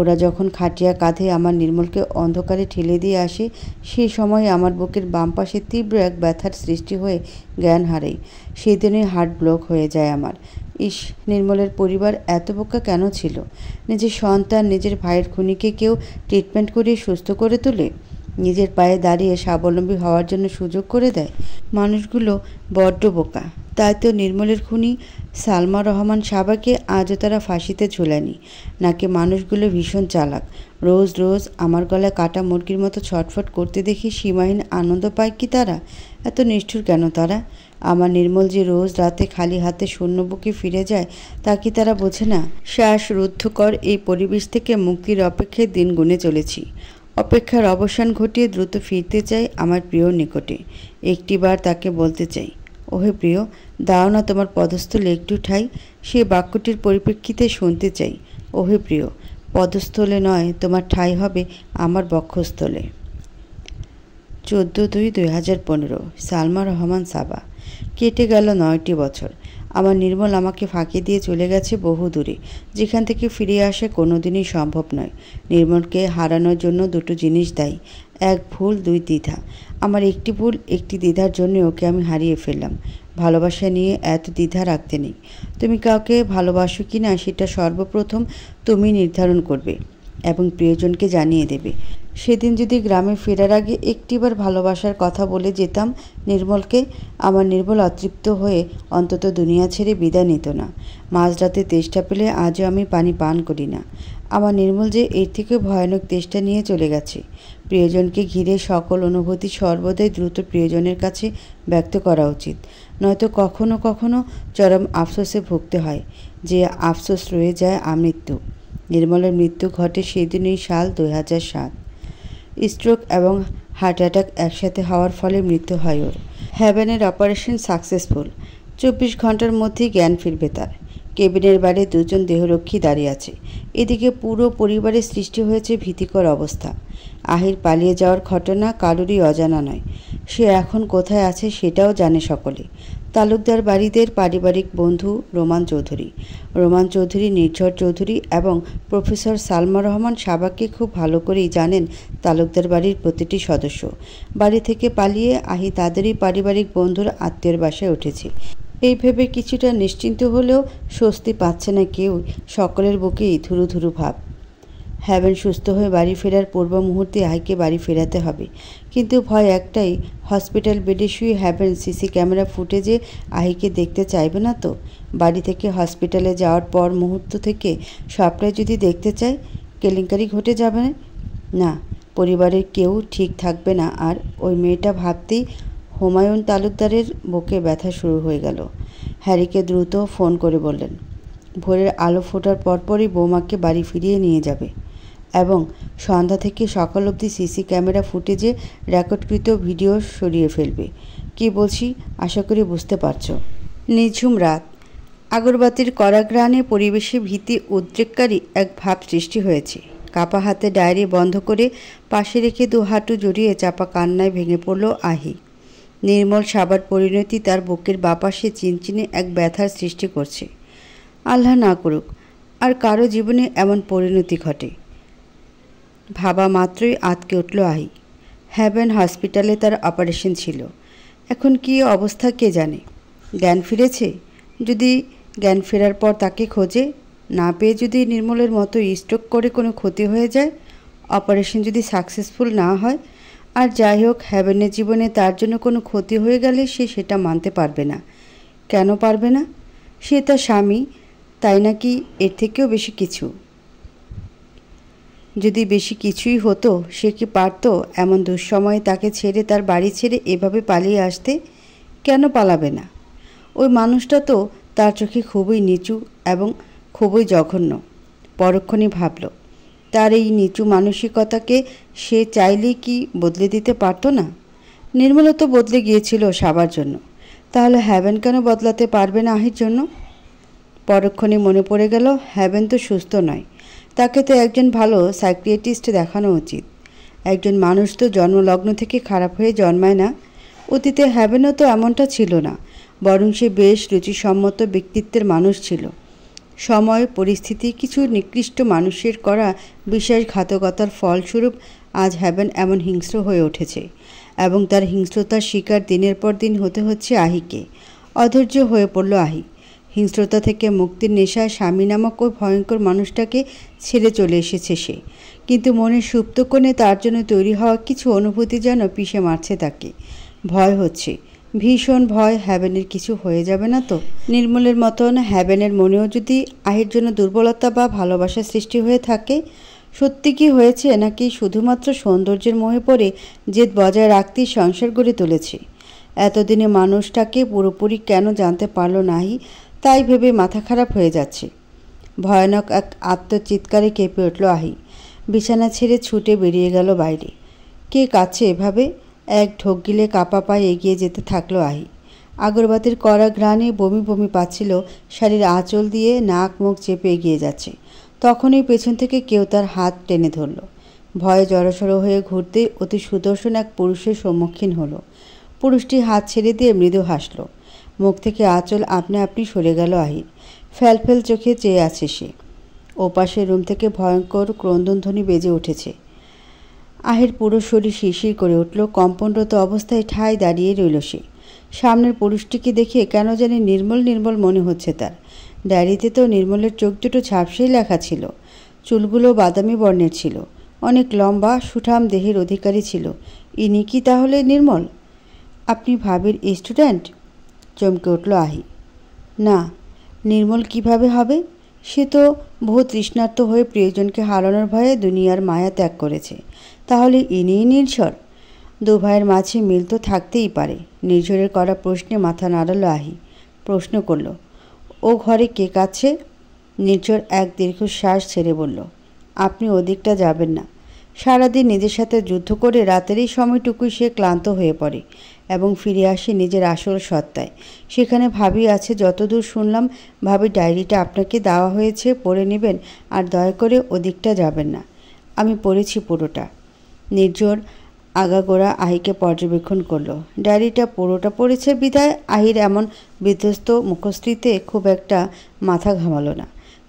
ওরা যখন খাটিয়া কাঁধে আমার নির্মলকে অন্ধকারে ঠেলে দিয়ে আসে সেই সময় আমার বুকের বাম পাশে তীব্র এক ব্যথার সৃষ্টি হয়ে জ্ঞান হারে সেই দিনে হার্ট ব্লক হয়ে যায় আমার ইস নির্মলের পরিবার এত বোকা কেন ছিল নিজের সন্তান নিজের ভাইয়ের খুনিকে কেউ ট্রিটমেন্ট করিয়ে সুস্থ করে তোলে নিজের পায়ে দাঁড়িয়ে স্বাবলম্বী হওয়ার জন্য সুযোগ করে দেয় মানুষগুলো বড্ড বোকা তাই তো নির্মলের খুনি সালমা রহমান সাবাকে আজও তারা ফাঁসিতে ঝোলেনি নাকি মানুষগুলো ভীষণ চালাক রোজ রোজ আমার গলায় কাটা মুরগির মতো ছটফট করতে দেখি সীমাহীন আনন্দ পায় কি তারা এত নিষ্ঠুর কেন তারা আমার নির্মল যে রোজ রাতে খালি হাতে শূন্য বুকে ফিরে যায় তা কি তারা বোঝে না শ্বাস রুদ্ধকর এই পরিবেশ থেকে মুক্তির অপেক্ষায় দিন গুনে চলেছি অপেক্ষার অবসান ঘটিয়ে দ্রুত ফিরতে চাই আমার প্রিয় নিকটে একটিবার তাকে বলতে চাই ওহে প্রিয় দাও না তোমার পদস্থলে একটু ঠাই সে বাক্যটির পরিপ্রেক্ষিতে শুনতে চাই ওহে প্রিয় পদস্থলে নয় তোমার ঠাই হবে আমার বক্ষস্থলে চোদ্দো দুই দুই হাজার পনেরো সালমা রহমান সাবা কেটে গেল নয়টি বছর আমার নির্মল আমাকে ফাঁকি দিয়ে চলে গেছে বহু দূরে যেখান থেকে ফিরে আসা কোনো দিনই সম্ভব নয় নির্মলকে হারানোর জন্য দুটো জিনিস দেয় এক ভুল দুই দ্বিধা আমার একটি ভুল একটি দ্বিধার জন্য ওকে আমি হারিয়ে ফেললাম ভালোবাসা নিয়ে এত দ্বিধা রাখতে নেই তুমি কাউকে ভালোবাসো কি না সেটা সর্বপ্রথম তুমি নির্ধারণ করবে এবং প্রিয়জনকে জানিয়ে দেবে সেদিন যদি গ্রামে ফেরার আগে একটিবার ভালোবাসার কথা বলে যেতাম নির্মলকে আমার নির্মল অতৃপ্ত হয়ে অন্তত দুনিয়া ছেড়ে বিদায় নিত না মাঝরাতে তেষ্টা পেলে আজও আমি পানি পান করি না আমার নির্মল যে এর থেকে ভয়ানক তেষ্টা নিয়ে চলে গেছে প্রিয়জনকে ঘিরে সকল অনুভূতি সর্বদাই দ্রুত প্রিয়জনের কাছে ব্যক্ত করা উচিত নয়তো কখনো কখনো চরম আফসোসে ভুগতে হয় যে আফসোস রয়ে যায় আমৃত্যু নির্মলের মৃত্যু ঘটে সেদিনই সাল দুই হাজার সাত স্ট্রোক এবং হার্ট অ্যাটাক একসাথে হওয়ার ফলে মৃত্যু হয় ওর হ্যাভেনের অপারেশন সাকসেসফুল চব্বিশ ঘন্টার মধ্যেই জ্ঞান ফিরবে তার কেবিনের বাইরে দুজন দেহরক্ষী দাঁড়িয়ে আছে এদিকে পুরো পরিবারের সৃষ্টি হয়েছে ভীতিকর অবস্থা আহির পালিয়ে যাওয়ার ঘটনা কারোরই অজানা নয় সে এখন কোথায় আছে সেটাও জানে সকলে তালুকদার বাড়িদের পারিবারিক বন্ধু রোমান চৌধুরী রোমান চৌধুরী নির্ঝর চৌধুরী এবং প্রফেসর সালমা রহমান সাবাকে খুব ভালো করেই জানেন তালুকদার বাড়ির প্রতিটি সদস্য বাড়ি থেকে পালিয়ে আহি তাদেরই পারিবারিক বন্ধুর আত্মীয়ের বাসায় উঠেছে এই ভেবে কিছুটা নিশ্চিন্ত হলেও স্বস্তি পাচ্ছে না কেউ সকলের বুকেই ধুরু ধুরু ভাব হ্যাভেল সুস্থ হয়ে বাড়ি ফেরার পূর্ব মুহূর্তে আইকে বাড়ি ফেরাতে হবে কিন্তু ভয় একটাই হসপিটাল বেডে শুয়ে হ্যাভেন সিসি ক্যামেরা ফুটেজে আহিকে দেখতে চাইবে না তো বাড়ি থেকে হসপিটালে যাওয়ার পর মুহূর্ত থেকে সবটাই যদি দেখতে চায় কেলেঙ্কারি ঘটে যাবে না পরিবারের কেউ ঠিক থাকবে না আর ওই মেয়েটা ভাবতেই হুমায়ুন তালুকদারের বুকে ব্যথা শুরু হয়ে গেল হ্যারিকে দ্রুত ফোন করে বললেন ভোরের আলো ফোটার পরপরই বৌমাকে বাড়ি ফিরিয়ে নিয়ে যাবে এবং সন্ধ্যা থেকে সকাল অবধি সিসি ক্যামেরা ফুটেজে রেকর্ডকৃত ভিডিও সরিয়ে ফেলবে কি বলছি আশা করি বুঝতে পারছ নিঝুম রাত আগরবাতির করাগ্রাণে পরিবেশে ভীতি উদ্রেককারী এক ভাব সৃষ্টি হয়েছে কাপা হাতে ডায়েরি বন্ধ করে পাশে রেখে দু হাঁটু জড়িয়ে চাপা কান্নায় ভেঙে পড়ল আহি নির্মল সাবার পরিণতি তার বুকের বাপাশে চিনচিনে এক ব্যথার সৃষ্টি করছে আল্লাহ না করুক আর কারো জীবনে এমন পরিণতি ঘটে ভাবা মাত্রই আঁতকে উঠল আহি হ্যাভেন হসপিটালে তার অপারেশন ছিল এখন কি অবস্থা কে জানে জ্ঞান ফিরেছে যদি জ্ঞান ফেরার পর তাকে খোঁজে না পেয়ে যদি নির্মলের মতো স্ট্রোক করে কোনো ক্ষতি হয়ে যায় অপারেশন যদি সাকসেসফুল না হয় আর যাই হোক হ্যাভেনের জীবনে তার জন্য কোনো ক্ষতি হয়ে গেলে সে সেটা মানতে পারবে না কেন পারবে না সে তার স্বামী তাই নাকি এর থেকেও বেশি কিছু যদি বেশি কিছুই হতো সে কি পারত এমন দুঃসময়ে তাকে ছেড়ে তার বাড়ি ছেড়ে এভাবে পালিয়ে আসতে কেন পালাবে না ওই মানুষটা তো তার চোখে খুবই নিচু এবং খুবই জঘন্য পরক্ষণে ভাবল তার এই নিচু মানসিকতাকে সে চাইলে কি বদলে দিতে পারত না নির্মলা তো বদলে গিয়েছিল সবার জন্য তাহলে হ্যাভেন কেন বদলাতে পারবে না আহির জন্য পরক্ষণে মনে পড়ে গেল হ্যাভেন তো সুস্থ নয় তাকে তো একজন ভালো সাইক্রিয়েটিস্ট দেখানো উচিত একজন মানুষ তো জন্মলগ্ন থেকে খারাপ হয়ে জন্মায় না অতীতে হ্যাভেনও তো এমনটা ছিল না বরং সে বেশ রুচিসম্মত ব্যক্তিত্বের মানুষ ছিল সময় পরিস্থিতি কিছু নিকৃষ্ট মানুষের করা বিশেষ ঘাতকতার ফলস্বরূপ আজ হ্যাভেন এমন হিংস্র হয়ে উঠেছে এবং তার হিংস্রতার শিকার দিনের পর দিন হতে হচ্ছে আহিকে অধৈর্য হয়ে পড়ল আহি হিংস্রতা থেকে মুক্তির নেশায় স্বামী নামক ওই ভয়ঙ্কর মানুষটাকে ছেড়ে চলে এসেছে সে কিন্তু মনের সুপ্ত কোণে তার জন্য তৈরি হওয়া কিছু অনুভূতি যেন পিষে মারছে তাকে ভয় হচ্ছে ভীষণ ভয় হ্যাভেনের কিছু হয়ে যাবে না তো নির্মলের মতন হ্যাভেনের মনেও যদি আহের জন্য দুর্বলতা বা ভালোবাসার সৃষ্টি হয়ে থাকে সত্যি কি হয়েছে নাকি শুধুমাত্র সৌন্দর্যের মোহে পড়ে জেদ বজায় রাখতেই সংসার গড়ে তুলেছে এতদিনে মানুষটাকে পুরোপুরি কেন জানতে পারল নাহি তাই ভেবে মাথা খারাপ হয়ে যাচ্ছে ভয়ানক এক আত্মচিৎকারে কেঁপে উঠল আহি বিছানা ছেড়ে ছুটে বেরিয়ে গেল বাইরে কে কাছে এভাবে এক ঢোক গিলে কাপা পায়ে এগিয়ে যেতে থাকলো আহি আগরবাতির কড়া ঘ্রাণে বমি বমি পাচ্ছিল শাড়ির আঁচল দিয়ে নাক মুখ চেপে এগিয়ে যাচ্ছে তখনই পেছন থেকে কেউ তার হাত টেনে ধরল ভয়ে জড়সড়ো হয়ে ঘুরতে অতি সুদর্শন এক পুরুষের সম্মুখীন হলো পুরুষটি হাত ছেড়ে দিয়ে মৃদু হাসল মুখ থেকে আঁচল আপনা আপনি সরে গেল আহির ফ্যালফেল চোখে চেয়ে আছে সে ওপাশের রুম থেকে ভয়ঙ্কর ক্রন্দনধ্বনি বেজে উঠেছে আহের পুরো শরীর শিরশির করে উঠল কম্পনরত অবস্থায় ঠায় দাঁড়িয়ে রইল সে সামনের পুরুষটিকে দেখে কেন জানি নির্মল নির্মল মনে হচ্ছে তার ডায়েরিতে তো নির্মলের চোখ দুটো ঝাপসেই লেখা ছিল চুলগুলো বাদামি বর্ণের ছিল অনেক লম্বা সুঠাম দেহের অধিকারী ছিল ইনি কি তাহলে নির্মল আপনি ভাবির স্টুডেন্ট চমকে উঠল আহি না নির্মল কিভাবে হবে সে তো বহু তৃষ্ণার্ত হয়ে প্রিয়জনকে হারানোর ভয়ে দুনিয়ার মায়া ত্যাগ করেছে তাহলে ইনিই নির্ঝর দু ভাইয়ের মাঝে মিল তো থাকতেই পারে নির্ঝরের করা প্রশ্নে মাথা নাড়াল আহি প্রশ্ন করল ও ঘরে কে কাছে নির্ঝর এক দীর্ঘশ্বাস ছেড়ে বলল আপনি ওদিকটা যাবেন না সারাদিন নিজের সাথে যুদ্ধ করে রাতেরই সময়টুকুই সে ক্লান্ত হয়ে পড়ে এবং ফিরে আসে নিজের আসল সত্তায় সেখানে ভাবি আছে যতদূর শুনলাম ভাবি ডায়েরিটা আপনাকে দেওয়া হয়েছে পড়ে নেবেন আর দয়া করে ওদিকটা যাবেন না আমি পড়েছি পুরোটা নির্জর আগাগোড়া আহিকে পর্যবেক্ষণ করলো ডায়েরিটা পুরোটা পড়েছে বিধায় আহির এমন বিধ্বস্ত মুখস্থিতে খুব একটা মাথা ঘামালো না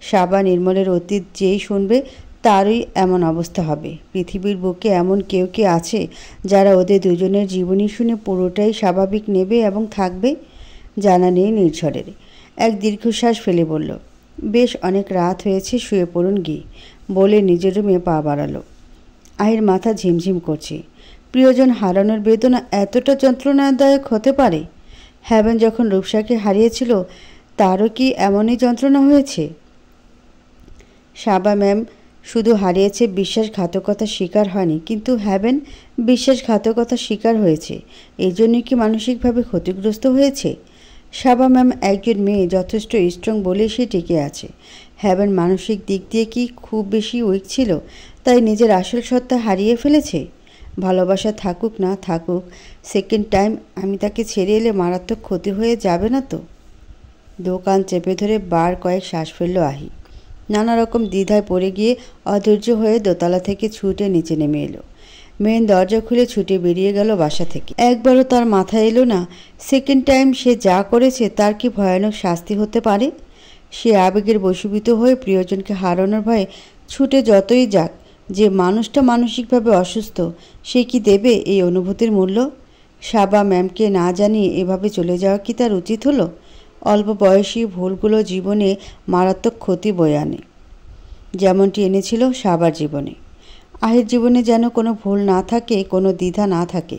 সাবা নির্মলের অতীত যেই শুনবে তারই এমন অবস্থা হবে পৃথিবীর বুকে এমন কেউ কে আছে যারা ওদের দুজনের জীবনী শুনে পুরোটাই স্বাভাবিক নেবে এবং থাকবে জানা নেই নির্ঝরের এক দীর্ঘশ্বাস ফেলে বলল বেশ অনেক রাত হয়েছে শুয়ে পড়ুন গিয়ে বলে নিজের রুমে পা বাড়ালো আয়ের মাথা ঝিমঝিম করছে প্রিয়জন হারানোর বেদনা এতটা যন্ত্রণাদায়ক হতে পারে হ্যাভেন যখন রূপসাকে হারিয়েছিল তারও কি এমনই যন্ত্রণা হয়েছে সাবা ম্যাম শুধু হারিয়েছে বিশ্বাসঘাতকতার শিকার হয়নি কিন্তু হ্যাভেন বিশ্বাসঘাতকতার শিকার হয়েছে এই জন্য কি মানসিকভাবে ক্ষতিগ্রস্ত হয়েছে সাবা ম্যাম একজন মেয়ে যথেষ্ট স্ট্রং বলে সে টিকে আছে হ্যাভেন মানসিক দিক দিয়ে কি খুব বেশি উইক ছিল তাই নিজের আসল সত্তা হারিয়ে ফেলেছে ভালোবাসা থাকুক না থাকুক সেকেন্ড টাইম আমি তাকে ছেড়ে এলে মারাত্মক ক্ষতি হয়ে যাবে না তো দোকান চেপে ধরে বার কয়েক শ্বাস ফেললো আহি নানা রকম দ্বিধায় পড়ে গিয়ে অধৈর্য হয়ে দোতলা থেকে ছুটে নিচে নেমে এলো মেন দরজা খুলে ছুটে বেরিয়ে গেল বাসা থেকে একবারও তার মাথায় এলো না সেকেন্ড টাইম সে যা করেছে তার কি ভয়ানক শাস্তি হতে পারে সে আবেগের বশীভূত হয়ে প্রিয়জনকে হারানোর ভয়ে ছুটে যতই যাক যে মানুষটা মানসিকভাবে অসুস্থ সে কি দেবে এই অনুভূতির মূল্য সাবা ম্যামকে না জানিয়ে এভাবে চলে যাওয়া কি তার উচিত হলো অল্প বয়সী ভুলগুলো জীবনে মারাত্মক ক্ষতি বয়ে আনে যেমনটি এনেছিল সাবার জীবনে আহির জীবনে যেন কোনো ভুল না থাকে কোনো দ্বিধা না থাকে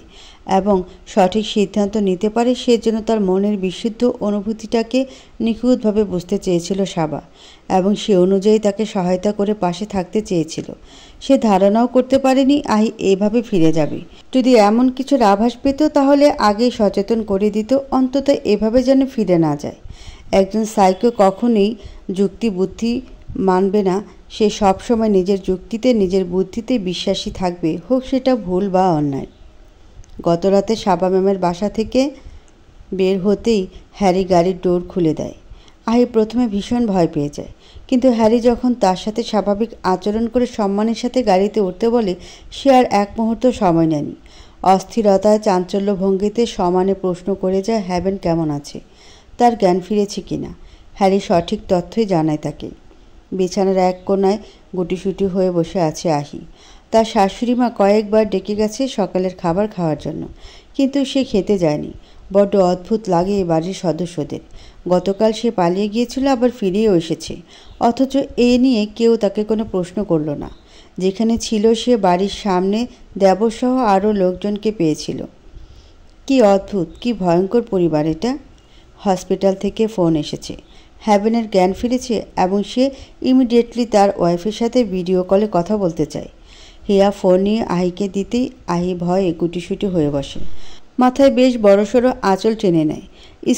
এবং সঠিক সিদ্ধান্ত নিতে পারে সেজন্য তার মনের বিশুদ্ধ অনুভূতিটাকে নিখুঁতভাবে বুঝতে চেয়েছিল সাবা এবং সে অনুযায়ী তাকে সহায়তা করে পাশে থাকতে চেয়েছিল সে ধারণাও করতে পারেনি আহি এভাবে ফিরে যাবে যদি এমন কিছুর আভাস পেত তাহলে আগে সচেতন করে দিত অন্তত এভাবে যেন ফিরে না যায় একজন সাইকো কখনোই যুক্তি বুদ্ধি মানবে না সে সবসময় নিজের যুক্তিতে নিজের বুদ্ধিতে বিশ্বাসী থাকবে হোক সেটা ভুল বা অন্যায় গতরাতে সাবা ম্যামের বাসা থেকে বের হতেই হ্যারি গাড়ির ডোর খুলে দেয় আহি প্রথমে ভীষণ ভয় পেয়ে যায় কিন্তু হ্যারি যখন তার সাথে স্বাভাবিক আচরণ করে সম্মানের সাথে গাড়িতে উঠতে বলে সে আর এক মুহূর্ত সময় নেয়নি অস্থিরতায় চাঞ্চল্য ভঙ্গিতে সমানে প্রশ্ন করে যায় হ্যাবেন কেমন আছে তার জ্ঞান ফিরেছে কিনা হ্যারি সঠিক তথ্যই জানায় তাকে বিছানার এক কোনায় গুটিসুটি হয়ে বসে আছে আহি তার শাশুড়ি মা কয়েকবার ডেকে গেছে সকালের খাবার খাওয়ার জন্য কিন্তু সে খেতে যায়নি বড্ড অদ্ভুত লাগে এ বাড়ির সদস্যদের গতকাল সে পালিয়ে গিয়েছিল আবার ফিরেও এসেছে অথচ এ নিয়ে কেউ তাকে কোনো প্রশ্ন করল না যেখানে ছিল সে বাড়ির সামনে দেবসহ আরও লোকজনকে পেয়েছিল কি অদ্ভুত কি ভয়ঙ্কর পরিবার এটা হসপিটাল থেকে ফোন এসেছে হ্যাভেনের জ্ঞান ফিরেছে এবং সে ইমিডিয়েটলি তার ওয়াইফের সাথে ভিডিও কলে কথা বলতে চায় হিয়া ফোন নিয়ে আহিকে দিতেই আহি ভয়ে গুটিসুটি হয়ে বসে মাথায় বেশ বড়সড় আঁচল টেনে নেয়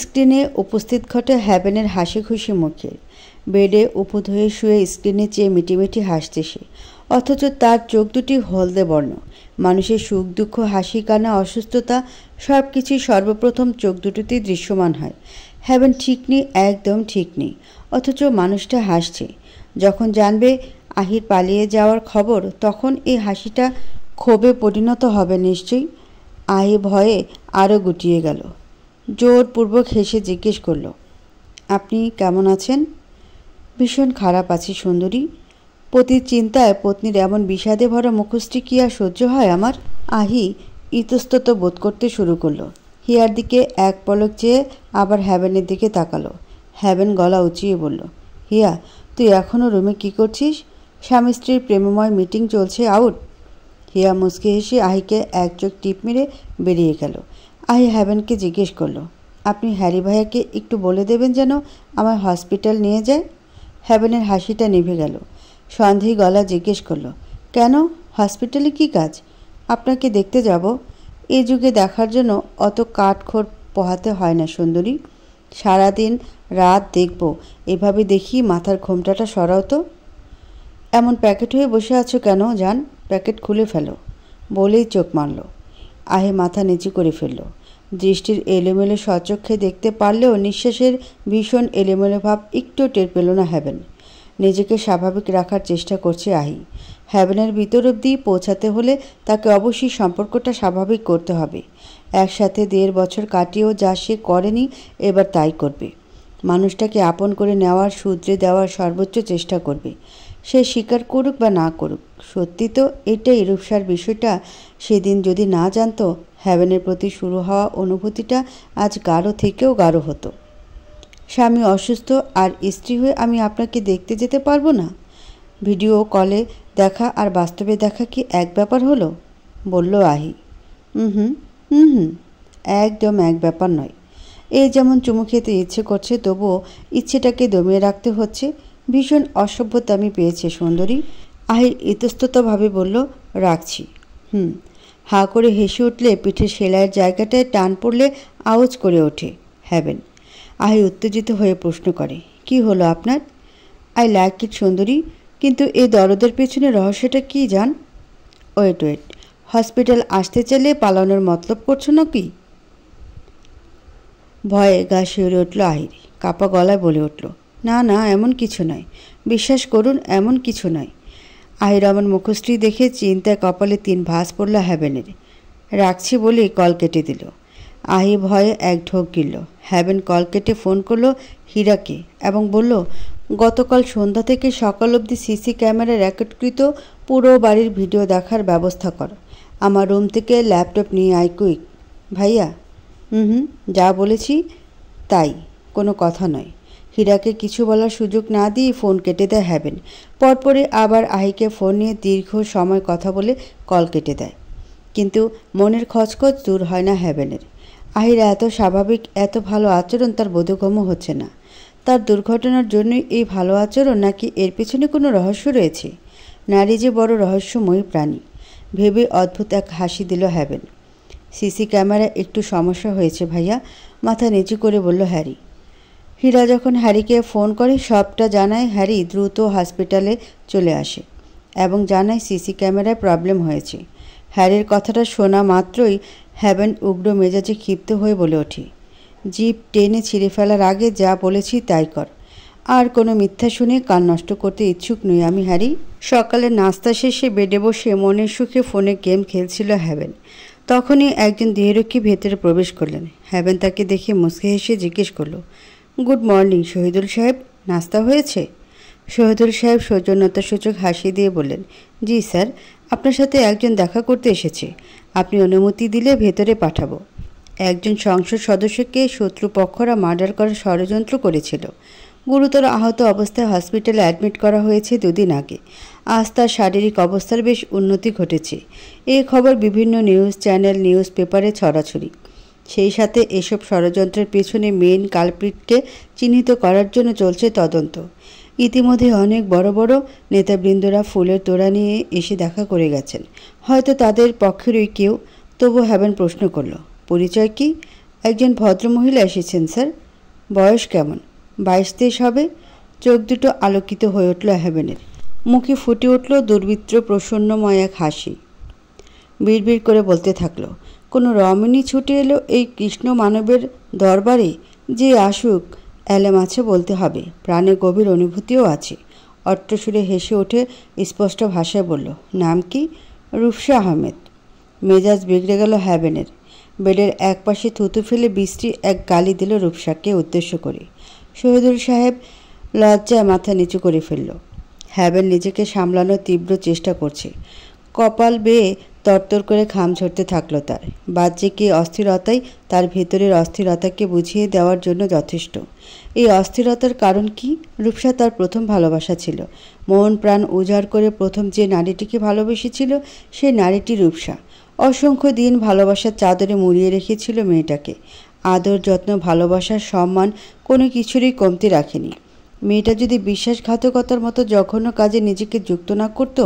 স্ক্রিনে উপস্থিত ঘটে হ্যাভেনের হাসি খুশি মুখে বেডে উপুত হয়ে শুয়ে স্ক্রিনে চেয়ে মিটিমিটি হাসতে সে অথচ তার চোখ দুটি হলদে বর্ণ মানুষের সুখ দুঃখ হাসি কানা অসুস্থতা সব কিছুই সর্বপ্রথম চোখ দুটোতেই দৃশ্যমান হয় হ্যাভেন ঠিক নেই একদম ঠিক নেই অথচ মানুষটা হাসছে যখন জানবে আহির পালিয়ে যাওয়ার খবর তখন এই হাসিটা ক্ষোভে পরিণত হবে নিশ্চয়ই আহি ভয়ে আরও গুটিয়ে গেল জোরপূর্বক হেসে জিজ্ঞেস করল আপনি কেমন আছেন ভীষণ খারাপ আছি সুন্দরী পতির চিন্তায় পত্নীর এমন বিষাদে ভরা মুখোশটি কি আর সহ্য হয় আমার আহি ইতস্তত বোধ করতে শুরু করলো হিয়ার দিকে এক পলক চেয়ে আবার হ্যাভেনের দিকে তাকালো হ্যাভেন গলা উঁচিয়ে বলল হিয়া তুই এখনও রুমে কি করছিস স্বামী স্ত্রীর প্রেমময় মিটিং চলছে আউট হিয়া মুসকি হেসে আহিকে এক চোখ টিপ মেরে বেরিয়ে গেল আই হ্যাভেনকে জিজ্ঞেস করলো আপনি হ্যারি ভাইয়াকে একটু বলে দেবেন যেন আমার হসপিটাল নিয়ে যায় হ্যাভেনের হাসিটা নিভে গেল সন্ধি গলা জিজ্ঞেস করলো কেন হসপিটালে কি কাজ আপনাকে দেখতে যাব এ যুগে দেখার জন্য অত কাঠখোর পোহাতে হয় না সুন্দরী সারাদিন রাত দেখব এভাবে দেখি মাথার ঘোমটাটা সরাও তো এমন প্যাকেট হয়ে বসে আছো কেন যান প্যাকেট খুলে ফেলো বলেই চোখ মারল আহে মাথা নিচু করে ফেললো দৃষ্টির এলোমেলো সচক্ষে দেখতে পারলেও নিঃশ্বাসের ভীষণ এলোমেলো ভাব একটু টের পেল না হ্যাভেন নিজেকে স্বাভাবিক রাখার চেষ্টা করছে আহি হ্যাভেনের ভিতর অব্দি পৌঁছাতে হলে তাকে অবশ্যই সম্পর্কটা স্বাভাবিক করতে হবে একসাথে দেড় বছর কাটিয়েও যা সে করেনি এবার তাই করবে মানুষটাকে আপন করে নেওয়ার সূত্রে দেওয়ার সর্বোচ্চ চেষ্টা করবে সে স্বীকার করুক বা না করুক সত্যি তো এটাই রূপসার বিষয়টা সেদিন যদি না জানতো হ্যাভেনের প্রতি শুরু হওয়া অনুভূতিটা আজ গাঢ় থেকেও গাঢ় হতো স্বামী অসুস্থ আর স্ত্রী হয়ে আমি আপনাকে দেখতে যেতে পারবো না ভিডিও কলে দেখা আর বাস্তবে দেখা কি এক ব্যাপার হলো বলল আহি হুম হুম একদম এক ব্যাপার নয় এই যেমন চুমু খেতে ইচ্ছে করছে তবুও ইচ্ছেটাকে দমিয়ে রাখতে হচ্ছে ভীষণ অসভ্যতা আমি পেয়েছে সুন্দরী আহির ইতস্ততভাবে বলল রাখছি হুম হা করে হেসে উঠলে পিঠে সেলাইয়ের জায়গাটায় টান পড়লে আওয়াজ করে ওঠে হ্যাবেন আহি উত্তেজিত হয়ে প্রশ্ন করে কি হলো আপনার আই লাইক ইট সুন্দরী কিন্তু এই দরদের পেছনে রহস্যটা কি জান ওয়েট ওয়েট হসপিটাল আসতে চাইলে পালানোর মতলব করছো না কি ভয়ে গা শিউরে উঠল আহির কাপা গলায় বলে উঠল না না এমন কিছু নয় বিশ্বাস করুন এমন কিছু নয় আহিরামন মুখশ্রী দেখে চিন্তায় কপালে তিন ভাস পড়ল হ্যাভেনের রাখছি বলে কল কেটে দিল আহি ভয়ে এক ঢোক গিল হ্যাভেন কল কেটে ফোন করল হীরাকে এবং বলল গতকাল সন্ধ্যা থেকে সকাল অবধি সিসি ক্যামেরা রেকর্ডকৃত পুরো বাড়ির ভিডিও দেখার ব্যবস্থা করো আমার রুম থেকে ল্যাপটপ নিয়ে আয় কুইক ভাইয়া হুম হুম যা বলেছি তাই কোনো কথা নয় হীরাকে কিছু বলার সুযোগ না দিয়ে ফোন কেটে দেয় হ্যাবেন পরপরে আবার আহিকে ফোন নিয়ে দীর্ঘ সময় কথা বলে কল কেটে দেয় কিন্তু মনের খচখচ দূর হয় না হ্যাবেনের আহিরা এত স্বাভাবিক এত ভালো আচরণ তার বোধগম্য হচ্ছে না তার দুর্ঘটনার জন্যই এই ভালো আচরণ নাকি এর পেছনে কোনো রহস্য রয়েছে নারী যে বড় রহস্যময়ী প্রাণী ভেবে অদ্ভুত এক হাসি দিল হ্যাবেন সিসি ক্যামেরা একটু সমস্যা হয়েছে ভাইয়া মাথা নিচু করে বলল হ্যারি হীরা যখন হ্যারিকে ফোন করে সবটা জানায় হ্যারি দ্রুত হসপিটালে চলে আসে এবং জানায় সিসি ক্যামেরায় প্রবলেম হয়েছে হ্যারির কথাটা শোনা মাত্রই হ্যাবেন উগ্র মেজাজে ক্ষিপ্ত হয়ে বলে ওঠে জিপ টেনে ছিঁড়ে ফেলার আগে যা বলেছি তাই কর আর কোনো মিথ্যা শুনে কান নষ্ট করতে ইচ্ছুক নই আমি হ্যারি সকালে নাস্তা শেষে বেডে বসে মনের সুখে ফোনে গেম খেলছিল হ্যাবেন তখনই একজন দেহরক্ষী ভেতরে প্রবেশ করলেন হ্যাবেন তাকে দেখে মুসকে হেসে জিজ্ঞেস করলো গুড মর্নিং শহীদুল সাহেব নাস্তা হয়েছে শহীদুল সাহেব সৌজন্যতা সূচক হাসি দিয়ে বললেন জি স্যার আপনার সাথে একজন দেখা করতে এসেছে আপনি অনুমতি দিলে ভেতরে পাঠাবো একজন সংসদ সদস্যকে শত্রুপক্ষরা মার্ডার করার ষড়যন্ত্র করেছিল গুরুতর আহত অবস্থায় হসপিটালে অ্যাডমিট করা হয়েছে দুদিন আগে আজ তার শারীরিক অবস্থার বেশ উন্নতি ঘটেছে এই খবর বিভিন্ন নিউজ চ্যানেল নিউজ পেপারে ছড়াছড়ি সেই সাথে এসব ষড়যন্ত্রের পেছনে মেন কালপ্রিটকে চিহ্নিত করার জন্য চলছে তদন্ত ইতিমধ্যে অনেক বড় বড় নেতাবৃন্দরা ফুলের তোড়া নিয়ে এসে দেখা করে গেছেন হয়তো তাদের পক্ষেরই কেউ তবু হ্যাবেন প্রশ্ন করল পরিচয় কি একজন ভদ্রমহিলা এসেছেন স্যার বয়স কেমন বাইশ তেইশ হবে চোখ দুটো আলোকিত হয়ে উঠল হ্যাবেনের মুখে ফুটে উঠল দুর্বৃত্ত প্রসন্নময় এক হাসি বিড়বিড় করে বলতে থাকলো কোনো রমণী ছুটে এলো এই কৃষ্ণ মানবের দরবারে যে আসুক অ্যালেম আছে বলতে হবে প্রাণে গভীর অনুভূতিও আছে অট্টসুরে হেসে ওঠে স্পষ্ট ভাষায় বলল নাম কি রূপসা আহমেদ মেজাজ বিগড়ে গেল হ্যাবেনের বেডের এক পাশে থুতু ফেলে বৃষ্টি এক গালি দিল রূপসাকে উদ্দেশ্য করে শহীদুল সাহেব লজ্জায় মাথা নিচু করে ফেলল হ্যাবেন নিজেকে সামলানোর তীব্র চেষ্টা করছে কপাল বেয়ে তরতর করে খাম ঝরতে থাকলো তার বাহ্যিক কি অস্থিরতাই তার ভেতরের অস্থিরতাকে বুঝিয়ে দেওয়ার জন্য যথেষ্ট এই অস্থিরতার কারণ কি রূপসা তার প্রথম ভালোবাসা ছিল মন প্রাণ উজাড় করে প্রথম যে নারীটিকে ভালোবেসেছিল সে নারীটি রূপসা অসংখ্য দিন ভালোবাসার চাদরে মুড়িয়ে রেখেছিল মেয়েটাকে আদর যত্ন ভালোবাসার সম্মান কোনো কিছুরই কমতি রাখেনি মেয়েটা যদি বিশ্বাসঘাতকতার মতো যখনও কাজে নিজেকে যুক্ত না করত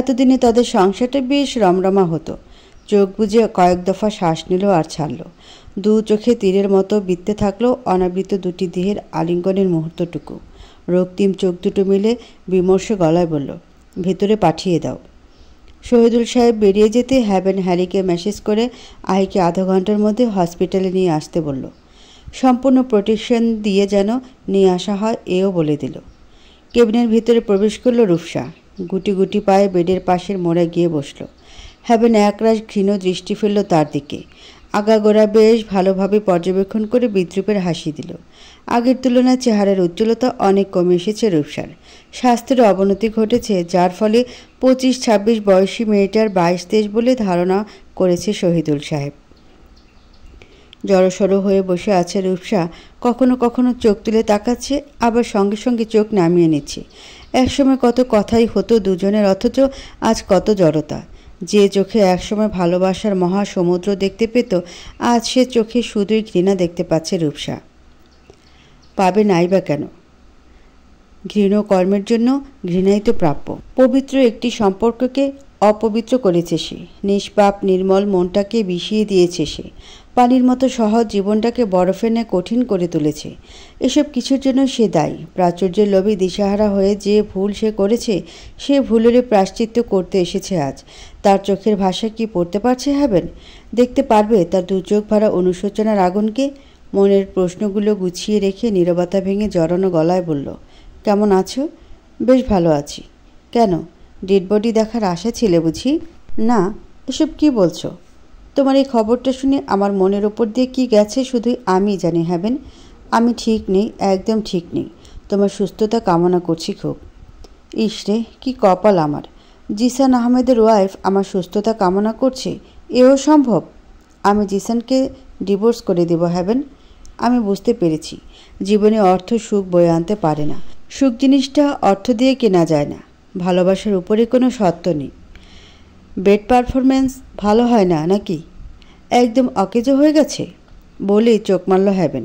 এতদিনে তাদের সংসারটা বেশ রমরমা হতো চোখ বুঝে কয়েক দফা শ্বাস নিল আর ছাড়ল দু চোখে তীরের মতো বিতে থাকলো অনাবৃত দুটি দেহের আলিঙ্গনের মুহূর্তটুকু রক্তিম চোখ দুটো মিলে বিমর্ষ গলায় বলল ভেতরে পাঠিয়ে দাও শহীদুল সাহেব বেরিয়ে যেতে হ্যাভেন হ্যারিকে মেসেজ করে আহিকে আধা ঘন্টার মধ্যে হসপিটালে নিয়ে আসতে বলল সম্পূর্ণ প্রোটেকশন দিয়ে যেন নিয়ে আসা হয় এও বলে দিল কেবিনের ভিতরে প্রবেশ করল রূপসা গুটি গুটি পায়ে বেডের পাশের মোড়ে গিয়ে বসল হ্যাভেন একরাশ ঘৃণ দৃষ্টি ফেলল তার দিকে আগাগোড়া বেশ ভালোভাবে পর্যবেক্ষণ করে বিদ্রুপের হাসি দিল আগের তুলনায় চেহারার উজ্জ্বলতা অনেক কমে এসেছে রূপসার স্বাস্থ্যের অবনতি ঘটেছে যার ফলে পঁচিশ ছাব্বিশ বয়সী মেয়েটার বাইশ তেইশ বলে ধারণা করেছে শহীদুল সাহেব জড়োসড়ো হয়ে বসে আছে রূপসা কখনো কখনো চোখ তুলে তাকাচ্ছে আবার সঙ্গে সঙ্গে চোখ নামিয়ে নিচ্ছে একসময় কত কথাই হতো দুজনের অথচ আজ কত জড়তা যে চোখে একসময় ভালোবাসার মহা সমুদ্র দেখতে পেত আজ সে চোখে শুধুই ঘৃণা দেখতে পাচ্ছে রূপসা পাবে নাই বা কেন ঘৃণ কর্মের জন্য ঘৃণাই তো প্রাপ্য পবিত্র একটি সম্পর্ককে অপবিত্র করেছে সে নিষ্পাপ নির্মল মনটাকে বিষিয়ে দিয়েছে সে পানির মতো সহজ জীবনটাকে বরফে নিয়ে কঠিন করে তুলেছে এসব কিছুর জন্য সে দায়ী প্রাচুর্যের লোভে দিশাহারা হয়ে যে ভুল সে করেছে সে ভুলেরই প্রাশ্চিত্য করতে এসেছে আজ তার চোখের ভাষা কি পড়তে পারছে হ্যাবেন দেখতে পারবে তার দু চোখ ভরা অনুশোচনার আগুনকে মনের প্রশ্নগুলো গুছিয়ে রেখে নিরবতা ভেঙে জড়ানো গলায় বলল কেমন আছো বেশ ভালো আছি কেন ডেড বডি দেখার আশা ছিলে বুঝি না এসব কি বলছো তোমার এই খবরটা শুনে আমার মনের ওপর দিয়ে কি গেছে শুধুই আমি জানি হ্যাবেন আমি ঠিক নেই একদম ঠিক নেই তোমার সুস্থতা কামনা করছি খুব ইস রে কী কপাল আমার জিসান আহমেদের ওয়াইফ আমার সুস্থতা কামনা করছে এও সম্ভব আমি জিসানকে ডিভোর্স করে দেব হ্যাবেন আমি বুঝতে পেরেছি জীবনে অর্থ সুখ বয়ে আনতে পারে না সুখ জিনিসটা অর্থ দিয়ে কেনা যায় না ভালোবাসার উপরে কোনো সত্য নেই বেড পারফরম্যান্স ভালো হয় না নাকি একদম অকেজো হয়ে গেছে বলেই চোখ মারল হ্যাবেন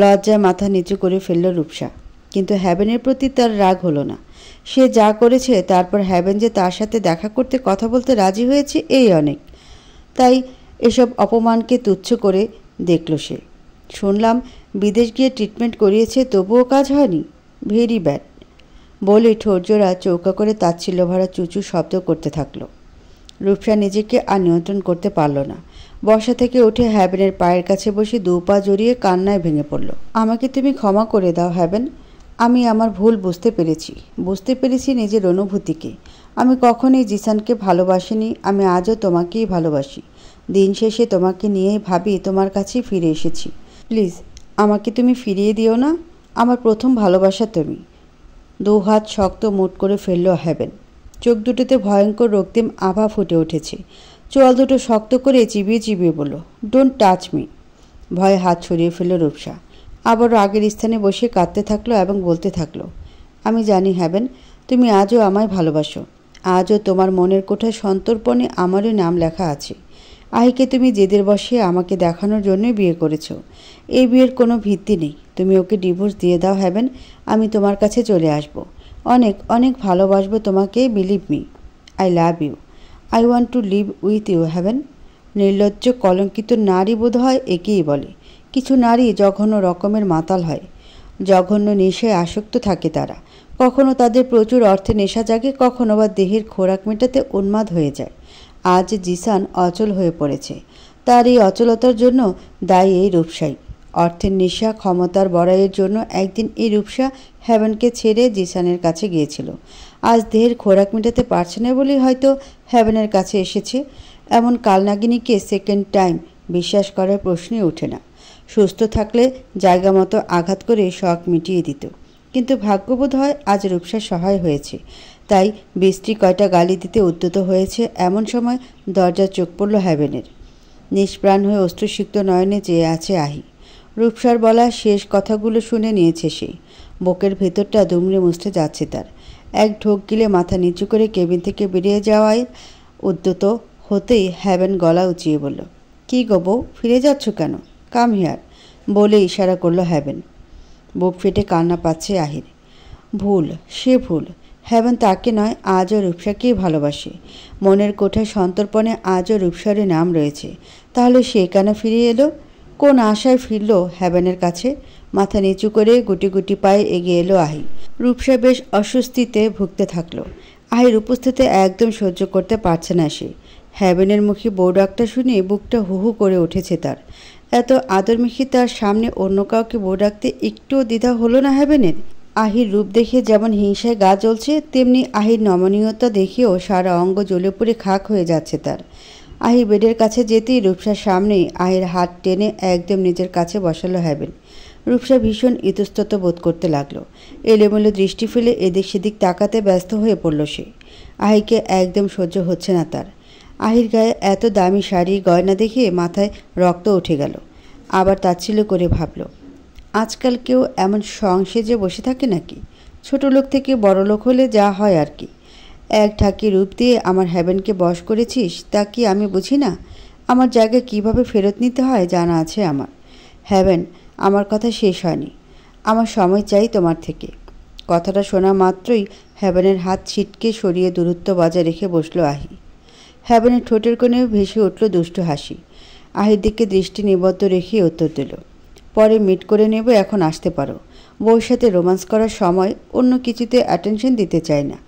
লজ্জায় মাথা নিচু করে ফেলল রূপসা কিন্তু হ্যাবেনের প্রতি তার রাগ হলো না সে যা করেছে তারপর হ্যাবেন যে তার সাথে দেখা করতে কথা বলতে রাজি হয়েছে এই অনেক তাই এসব অপমানকে তুচ্ছ করে দেখল সে শুনলাম বিদেশ গিয়ে ট্রিটমেন্ট করিয়েছে তবুও কাজ হয়নি ভেরি ব্যাড বলে ঠোরজোড়া চৌকা করে তাচ্ছিল্য ভরা চুচু শব্দ করতে থাকলো রূপসা নিজেকে আর নিয়ন্ত্রণ করতে পারল না বসা থেকে উঠে হ্যাবেনের পায়ের কাছে বসে দু পা জড়িয়ে কান্নায় ভেঙে পড়ল আমাকে তুমি ক্ষমা করে দাও হ্যাবেন আমি আমার ভুল বুঝতে পেরেছি বুঝতে পেরেছি নিজের অনুভূতিকে আমি কখনই জিসানকে ভালোবাসিনি আমি আজও তোমাকেই ভালোবাসি দিন শেষে তোমাকে নিয়ে ভাবি তোমার কাছেই ফিরে এসেছি প্লিজ আমাকে তুমি ফিরিয়ে দিও না আমার প্রথম ভালোবাসা তুমি দু হাত শক্ত মুট করে ফেললো হ্যাবেন চোখ দুটোতে ভয়ঙ্কর রক্তিম আভা ফুটে উঠেছে চোয়াল দুটো শক্ত করে চিবিয়ে চিবিয়ে বলল ডোন্ট টাচ মি ভয়ে হাত ছড়িয়ে ফেলল রূপসা আবারও আগের স্থানে বসে কাঁদতে থাকলো এবং বলতে থাকলো আমি জানি হ্যাবেন তুমি আজও আমায় ভালোবাসো আজও তোমার মনের কোঠায় সন্তর্পণে আমারই নাম লেখা আছে আহিকে তুমি জেদের বসে আমাকে দেখানোর জন্যই বিয়ে করেছ এই বিয়ের কোনো ভিত্তি নেই তুমি ওকে ডিভোর্স দিয়ে দাও হ্যাবেন আমি তোমার কাছে চলে আসবো অনেক অনেক ভালোবাসবো তোমাকে believe me I love you I want to live with you Haven নির্লজ্জ কলঙ্কিত নারী বোধ হয় একেই বলে কিছু নারী জঘন্য রকমের মাতাল হয় জঘন্য নেশায় আসক্ত থাকে তারা কখনো তাদের প্রচুর অর্থে নেশা জাগে কখনো বা দেহের খোরাক মেটাতে উন্মাদ হয়ে যায় আজ জিসান অচল হয়ে পড়েছে তার এই অচলতার জন্য দায়ী এই রূপসাই অর্থের নেশা ক্ষমতার বড়াইয়ের জন্য একদিন এই রূপসা হ্যাভেনকে ছেড়ে জিসানের কাছে গিয়েছিল আজ দেহের খোরাক মেটাতে পারছে না বলেই হয়তো হ্যাভেনের কাছে এসেছে এমন কালনাগিনীকে সেকেন্ড টাইম বিশ্বাস করার প্রশ্নই ওঠে না সুস্থ থাকলে জায়গা মতো আঘাত করে শখ মিটিয়ে দিত কিন্তু ভাগ্যবোধ হয় আজ রূপসা সহায় হয়েছে তাই বৃষ্টি কয়টা গালি দিতে উদ্যত হয়েছে এমন সময় দরজার চোখ পড়ল হ্যাভেনের নিষ্প্রাণ হয়ে অস্ত্রসিক্ত নয়নে চেয়ে আছে আহি রূপসার বলা শেষ কথাগুলো শুনে নিয়েছে সে বুকের ভেতরটা দুমড়ে মুছতে যাচ্ছে তার এক ঢোক গিলে মাথা নিচু করে কেবিন থেকে বেরিয়ে যাওয়ায় উদ্যত হতেই হ্যাবেন গলা উঁচিয়ে বলল কি গো ফিরে যাচ্ছ কেন কাম হিয়ার বলে ইশারা করল হ্যাবেন বুক ফেটে কান্না পাচ্ছে আহির ভুল সে ভুল হ্যাবেন তাকে নয় আজও রূপসাকেই ভালোবাসে মনের কোঠায় সন্তর্পণে আজও রূপসারের নাম রয়েছে তাহলে সে কেন ফিরে এলো কোন আশায় ফিরল হ্যাবেনের কাছে মাথা নিচু করে গুটি গুটি পায়ে এগিয়ে এলো আহি রূপসা বেশ অস্বস্তিতে ভুগতে থাকলো আহির উপস্থিতি একদম সহ্য করতে পারছে না সে হ্যাবেনের মুখে বউ ডাকটা শুনে বুকটা হুহু করে উঠেছে তার এত আদরমিখি তার সামনে অন্য কাউকে বউ ডাকতে একটুও দ্বিধা হলো না হ্যাবেনের আহির রূপ দেখে যেমন হিংসায় গা জ্বলছে তেমনি আহির নমনীয়তা দেখেও সারা অঙ্গ জ্বলে পড়ে খাক হয়ে যাচ্ছে তার আহি বেডের কাছে যেতেই রূপসার সামনেই আহির হাত টেনে একদম নিজের কাছে বসালো হ্যাবেন রূপসা ভীষণ ইতস্তত বোধ করতে লাগলো এলোমেলো দৃষ্টি ফেলে এদিক সেদিক তাকাতে ব্যস্ত হয়ে পড়ল সে আহিকে একদম সহ্য হচ্ছে না তার আহির গায়ে এত দামি শাড়ি গয়না দেখিয়ে মাথায় রক্ত উঠে গেল আবার তাচ্ছিল করে ভাবল আজকাল কেউ এমন যে বসে থাকে নাকি ছোট লোক থেকে বড় লোক হলে যা হয় আর কি এক ঢাকি রূপ দিয়ে আমার হ্যাবেনকে বশ করেছিস তা কি আমি বুঝি না আমার জায়গায় কিভাবে ফেরত নিতে হয় জানা আছে আমার হ্যাবেন আমার কথা শেষ হয়নি আমার সময় চাই তোমার থেকে কথাটা শোনা মাত্রই হ্যাবেনের হাত ছিটকে সরিয়ে দূরত্ব বজায় রেখে বসল আহি হ্যাবেনের ঠোঁটের কোণে ভেসে উঠল দুষ্ট হাসি আহির দিকে দৃষ্টি নিবদ্ধ রেখে উত্তর দিল পরে মিট করে নেব এখন আসতে পারো বউর সাথে রোমান্স করার সময় অন্য কিছুতে অ্যাটেনশন দিতে চায় না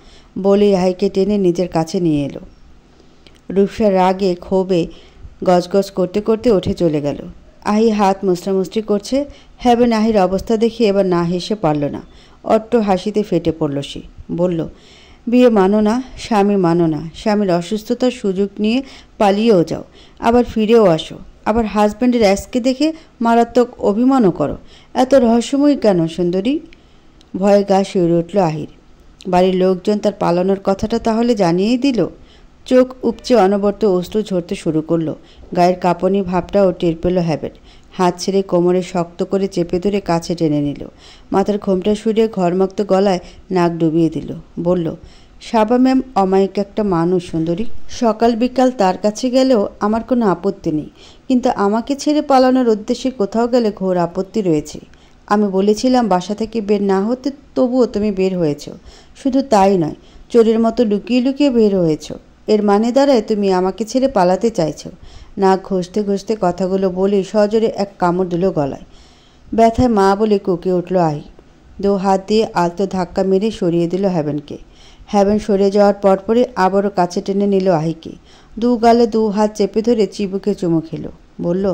বলে হাইকে টেনে নিজের কাছে নিয়ে এলো রূপসার রাগে ক্ষোভে গজগজ করতে করতে উঠে চলে গেল আহি হাত মুষ্টামুষ্টি করছে হ্যাবে নাহির অবস্থা দেখে এবার না হেসে পারল না অট্ট হাসিতে ফেটে পড়ল সে বলল বিয়ে মানো না স্বামী মানো না স্বামীর অসুস্থতার সুযোগ নিয়ে পালিয়েও যাও আবার ফিরেও আসো আবার হাজব্যান্ডের অ্যাসকে দেখে মারাত্মক অভিমানও করো এত রহস্যময়ী কেন সুন্দরী ভয়ে গা শিউরে উঠল আহির বাড়ির লোকজন তার পালানোর কথাটা তাহলে জানিয়েই দিল চোখ উপচে অনবর্ত অস্ত্র ঝরতে শুরু করলো গায়ের কাঁপনি ও টের পেল হ্যাবেট হাত ছেড়ে কোমরে শক্ত করে চেপে ধরে কাছে টেনে নিল মাথার ঘোমটা সরিয়ে ঘরমাক্ত গলায় নাক ডুবিয়ে দিল বলল সাবা ম্যাম অমায়িক একটা মানুষ সুন্দরী সকাল বিকাল তার কাছে গেলেও আমার কোনো আপত্তি নেই কিন্তু আমাকে ছেড়ে পালানোর উদ্দেশ্যে কোথাও গেলে ঘোর আপত্তি রয়েছে আমি বলেছিলাম বাসা থেকে বের না হতে তবুও তুমি বের হয়েছো শুধু তাই নয় চোরের মতো লুকিয়ে লুকিয়ে বের হয়েছ এর মানে দ্বারায় তুমি আমাকে ছেড়ে পালাতে চাইছো না ঘষতে ঘষতে কথাগুলো বলে সজোরে এক কামড় দিল গলায় ব্যথায় মা বলে কুকে উঠল আই দু হাত দিয়ে আলতো ধাক্কা মেরে সরিয়ে দিল হ্যাভেনকে হ্যাভেন সরে যাওয়ার পরপরই আবারও কাছে টেনে নিল আহিকে দু গালে দু হাত চেপে ধরে চিবুকে চুমু খেলো বলল